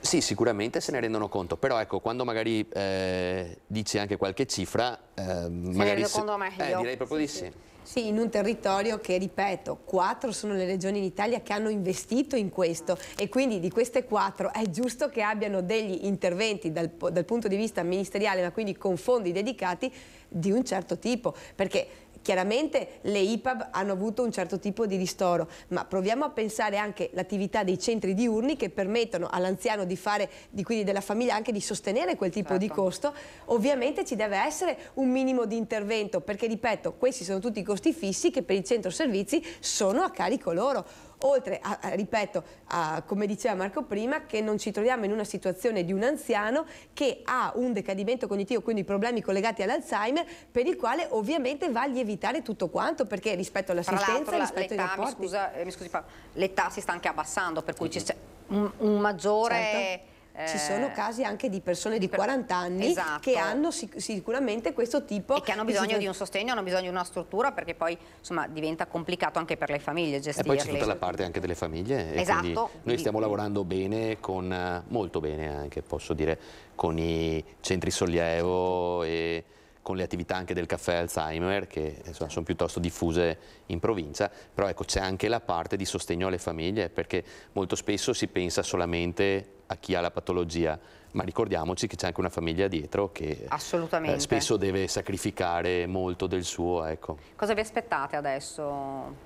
Sì, sicuramente se ne rendono conto, però ecco, quando magari eh, dici anche qualche cifra, eh, magari... Se ne rendo conto meglio. Eh, direi proprio sì, di sì. sì. Sì, in un territorio che, ripeto, quattro sono le regioni in Italia che hanno investito in questo e quindi di queste quattro è giusto che abbiano degli interventi dal, dal punto di vista ministeriale, ma quindi con fondi dedicati di un certo tipo, perché Chiaramente le IPAB hanno avuto un certo tipo di ristoro, ma proviamo a pensare anche all'attività dei centri diurni che permettono all'anziano di fare, di, quindi della famiglia anche di sostenere quel tipo certo. di costo. Ovviamente ci deve essere un minimo di intervento perché ripeto, questi sono tutti i costi fissi che per il centro servizi sono a carico loro oltre a, a ripeto, a, come diceva Marco prima, che non ci troviamo in una situazione di un anziano che ha un decadimento cognitivo, quindi problemi collegati all'Alzheimer, per il quale ovviamente va a lievitare tutto quanto, perché rispetto all'assistenza, rispetto ai rapporti... Mi scusa, eh, mi scusi, l'età si sta anche abbassando, per cui sì. c'è un, un, maggiore... Certo eh... Ci sono eh, casi anche di persone di 40 anni esatto. che hanno sic sicuramente questo tipo... E che hanno bisogno di, un sostegno, hanno bisogno di una struttura perché poi insomma diventa complicato anche per le famiglie gestirli. E poi c'è tutta la parte anche delle famiglie. Esatto. Noi stiamo lavorando bene, con, molto bene anche posso dire, con i centri sollievo e con le attività anche del caffè Alzheimer che insomma, sono piuttosto diffuse in provincia, però ecco c'è anche la parte di sostegno alle famiglie perché molto spesso si pensa solamente a chi ha la patologia, ma ricordiamoci che c'è anche una famiglia dietro che eh, spesso deve sacrificare molto del suo. Ecco. Cosa vi aspettate adesso?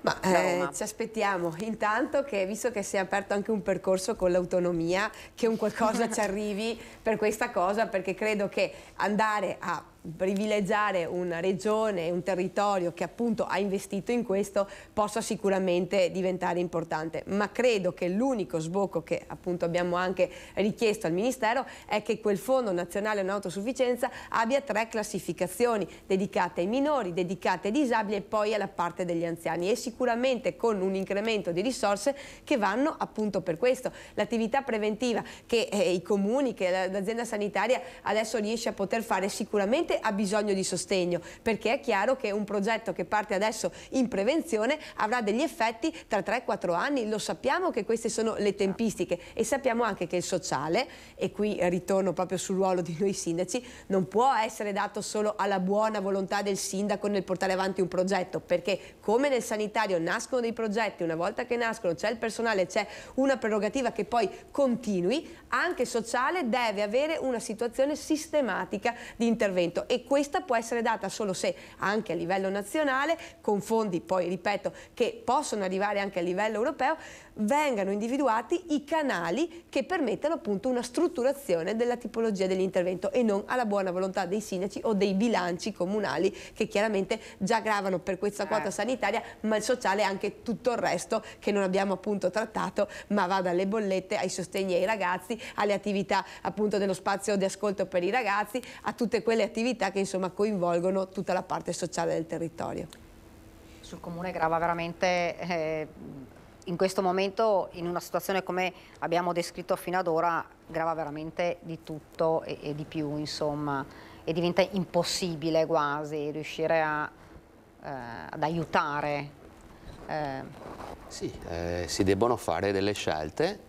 Ma, eh, ci aspettiamo intanto che visto che si è aperto anche un percorso con l'autonomia, che un qualcosa <laughs> ci arrivi per questa cosa, perché credo che andare a privilegiare una regione, un territorio che appunto ha investito in questo possa sicuramente diventare importante, ma credo che l'unico sbocco che appunto abbiamo anche richiesto al Ministero è che quel Fondo Nazionale Non Autosufficienza abbia tre classificazioni dedicate ai minori, dedicate ai disabili e poi alla parte degli anziani e sicuramente con un incremento di risorse che vanno appunto per questo. L'attività preventiva che eh, i comuni, che l'azienda sanitaria adesso riesce a poter fare sicuramente sicuramente ha bisogno di sostegno perché è chiaro che un progetto che parte adesso in prevenzione avrà degli effetti tra 3-4 anni, lo sappiamo che queste sono le tempistiche e sappiamo anche che il sociale, e qui ritorno proprio sul ruolo di noi sindaci, non può essere dato solo alla buona volontà del sindaco nel portare avanti un progetto perché come nel sanitario nascono dei progetti, una volta che nascono c'è il personale, c'è una prerogativa che poi continui, anche sociale deve avere una situazione sistematica di intervento reddito e questa può essere data solo se anche a livello nazionale, con fondi poi ripeto che possono arrivare anche a livello europeo, vengano individuati i canali che permettano appunto una strutturazione della tipologia dell'intervento e non alla buona volontà dei sindaci o dei bilanci comunali che chiaramente già gravano per questa quota certo. sanitaria ma il sociale è anche tutto il resto che non abbiamo appunto trattato ma va dalle bollette ai sostegni ai ragazzi alle attività appunto dello spazio di ascolto per i ragazzi a tutte quelle attività che insomma coinvolgono tutta la parte sociale del territorio sul comune grava veramente eh, in questo momento, in una situazione come abbiamo descritto fino ad ora, grava veramente di tutto e, e di più, insomma, e diventa impossibile quasi riuscire a, eh, ad aiutare. Eh. Sì, eh, si debbono fare delle scelte.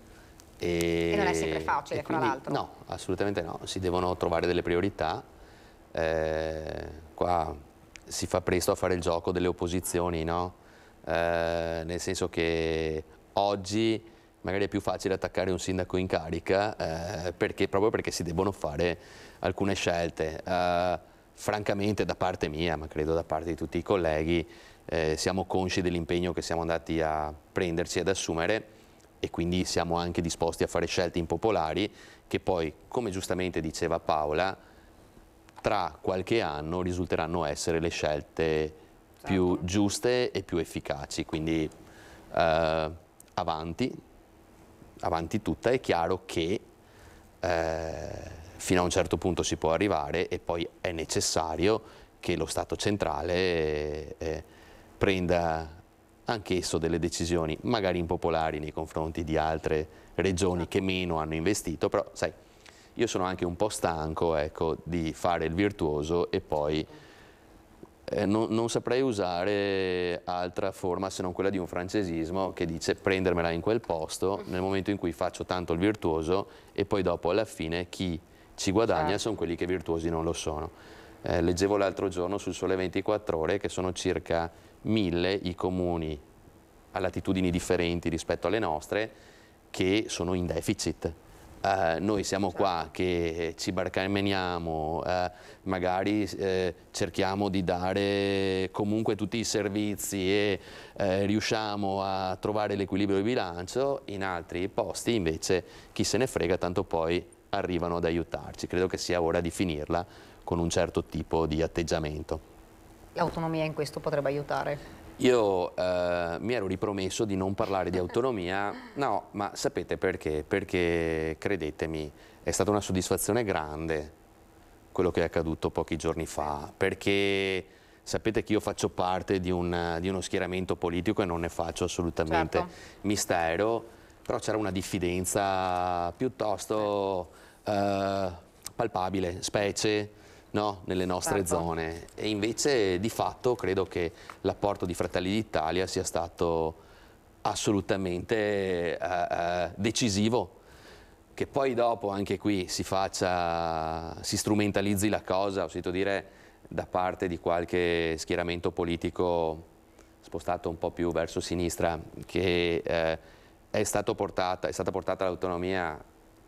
E, e non è sempre facile, quindi, fra l'altro. No, assolutamente no, si devono trovare delle priorità. Eh, qua si fa presto a fare il gioco delle opposizioni, no? Eh, nel senso che oggi magari è più facile attaccare un sindaco in carica eh, perché, proprio perché si devono fare alcune scelte. Eh, francamente da parte mia, ma credo da parte di tutti i colleghi, eh, siamo consci dell'impegno che siamo andati a prenderci ad assumere e quindi siamo anche disposti a fare scelte impopolari che poi, come giustamente diceva Paola, tra qualche anno risulteranno essere le scelte certo. più giuste e più efficaci. Quindi eh, avanti, avanti tutta, è chiaro che eh, fino a un certo punto si può arrivare e poi è necessario che lo Stato centrale eh, eh, prenda anch'esso delle decisioni magari impopolari nei confronti di altre regioni che meno hanno investito, però sai, io sono anche un po' stanco ecco, di fare il virtuoso e poi eh, non, non, saprei usare altra forma se non quella di un francesismo che dice prendermela in quel posto nel momento in cui faccio tanto il virtuoso e poi dopo alla fine chi ci guadagna certo. sono quelli che virtuosi non lo sono. Eh, leggevo l'altro giorno sul Sole 24 Ore che sono circa mille i comuni a latitudini differenti rispetto alle nostre che sono in deficit eh, noi siamo certo. qua che ci barcameniamo, eh, magari eh, cerchiamo di dare comunque tutti i servizi e eh, riusciamo a trovare l'equilibrio di bilancio, in altri posti invece chi se ne frega tanto poi arrivano ad aiutarci. Credo che sia ora di finirla con un certo tipo di atteggiamento. L'autonomia in questo potrebbe aiutare? Io eh, mi ero ripromesso di non parlare di <laughs> autonomia, no, ma sapete perché? Perché, credetemi, è stata una soddisfazione grande quello che è accaduto pochi giorni fa, perché sapete che io faccio parte di, un, di uno schieramento politico e non ne faccio assolutamente certo. mistero, però c'era una diffidenza piuttosto eh, palpabile, specie no? nelle nostre certo. zone e invece di fatto credo che l'apporto di Fratelli d'Italia sia stato assolutamente eh, eh, decisivo che poi dopo anche qui si faccia, si strumentalizzi la cosa, ho sentito dire da parte di qualche schieramento politico spostato un po' più verso sinistra che eh, è, portata, è stata portata l'autonomia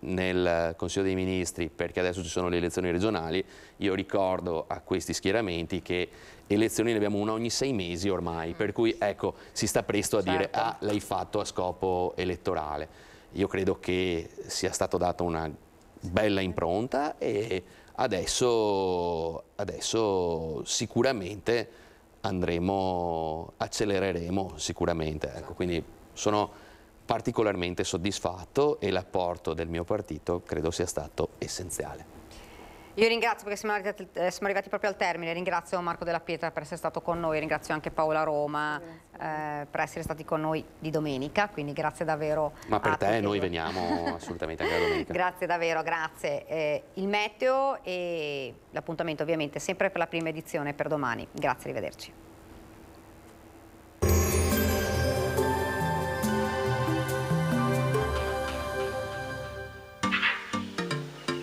nel Consiglio dei Ministri, perché adesso ci sono le elezioni regionali, io ricordo a questi schieramenti che elezioni ne abbiamo una ogni sei mesi ormai, per cui ecco, si sta presto a certo. dire ah, l'hai fatto a scopo elettorale. Io credo che sia stata data una bella impronta e adesso, adesso sicuramente andremo, accelereremo sicuramente. Ecco, quindi sono particolarmente soddisfatto e l'apporto del mio partito credo sia stato essenziale. Io ringrazio perché siamo arrivati, eh, siamo arrivati, proprio al termine, ringrazio Marco Della Pietra per essere stato con noi, ringrazio anche Paola Roma eh, per essere stati con noi di domenica, quindi grazie davvero. Ma per te noi te. veniamo <laughs> assolutamente anche a domenica. grazie davvero, grazie. Eh, il meteo e l'appuntamento ovviamente sempre per la prima edizione per domani. Grazie, arrivederci.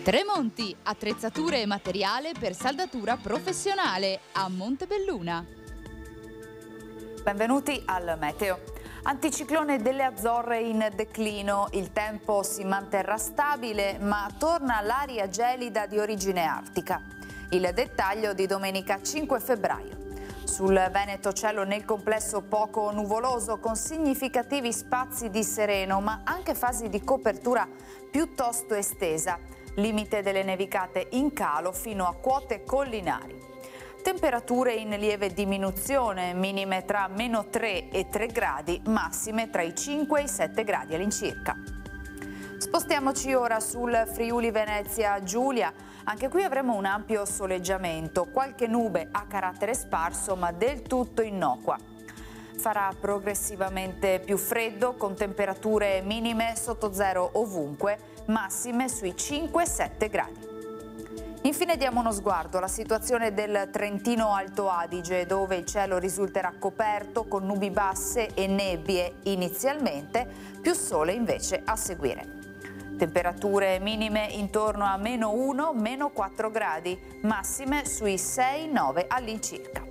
Tremonti, attrezzature e materiale per saldatura professionale a Montebelluna. Benvenuti al Meteo. Anticiclone delle Azzorre in declino, il tempo si manterrà stabile ma torna l'aria gelida di origine artica. Il dettaglio di domenica 5 febbraio. Sul Veneto cielo nel complesso poco nuvoloso con significativi spazi di sereno ma anche fasi di copertura piuttosto estesa limite delle nevicate in calo fino a quote collinari. Temperature in lieve diminuzione, minime tra meno 3 e 3 gradi, massime tra i 5 e i 7 gradi all'incirca. Spostiamoci ora sul Friuli Venezia Giulia. Anche qui avremo un ampio soleggiamento, qualche nube a carattere sparso ma del tutto innocua farà progressivamente più freddo con temperature minime sotto zero ovunque, massime sui 5-7 gradi. Infine diamo uno sguardo alla situazione del Trentino Alto Adige dove il cielo risulterà coperto con nubi basse e nebbie inizialmente, più sole invece a seguire. Temperature minime intorno a meno 1, 4 gradi, massime sui 6-9 all'incirca.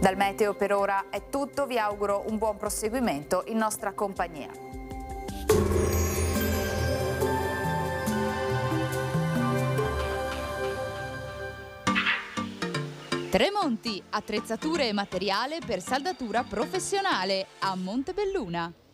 Dal Meteo per ora è tutto, vi auguro un buon proseguimento in nostra compagnia. Tremonti, attrezzature e materiale per saldatura professionale a Montebelluna.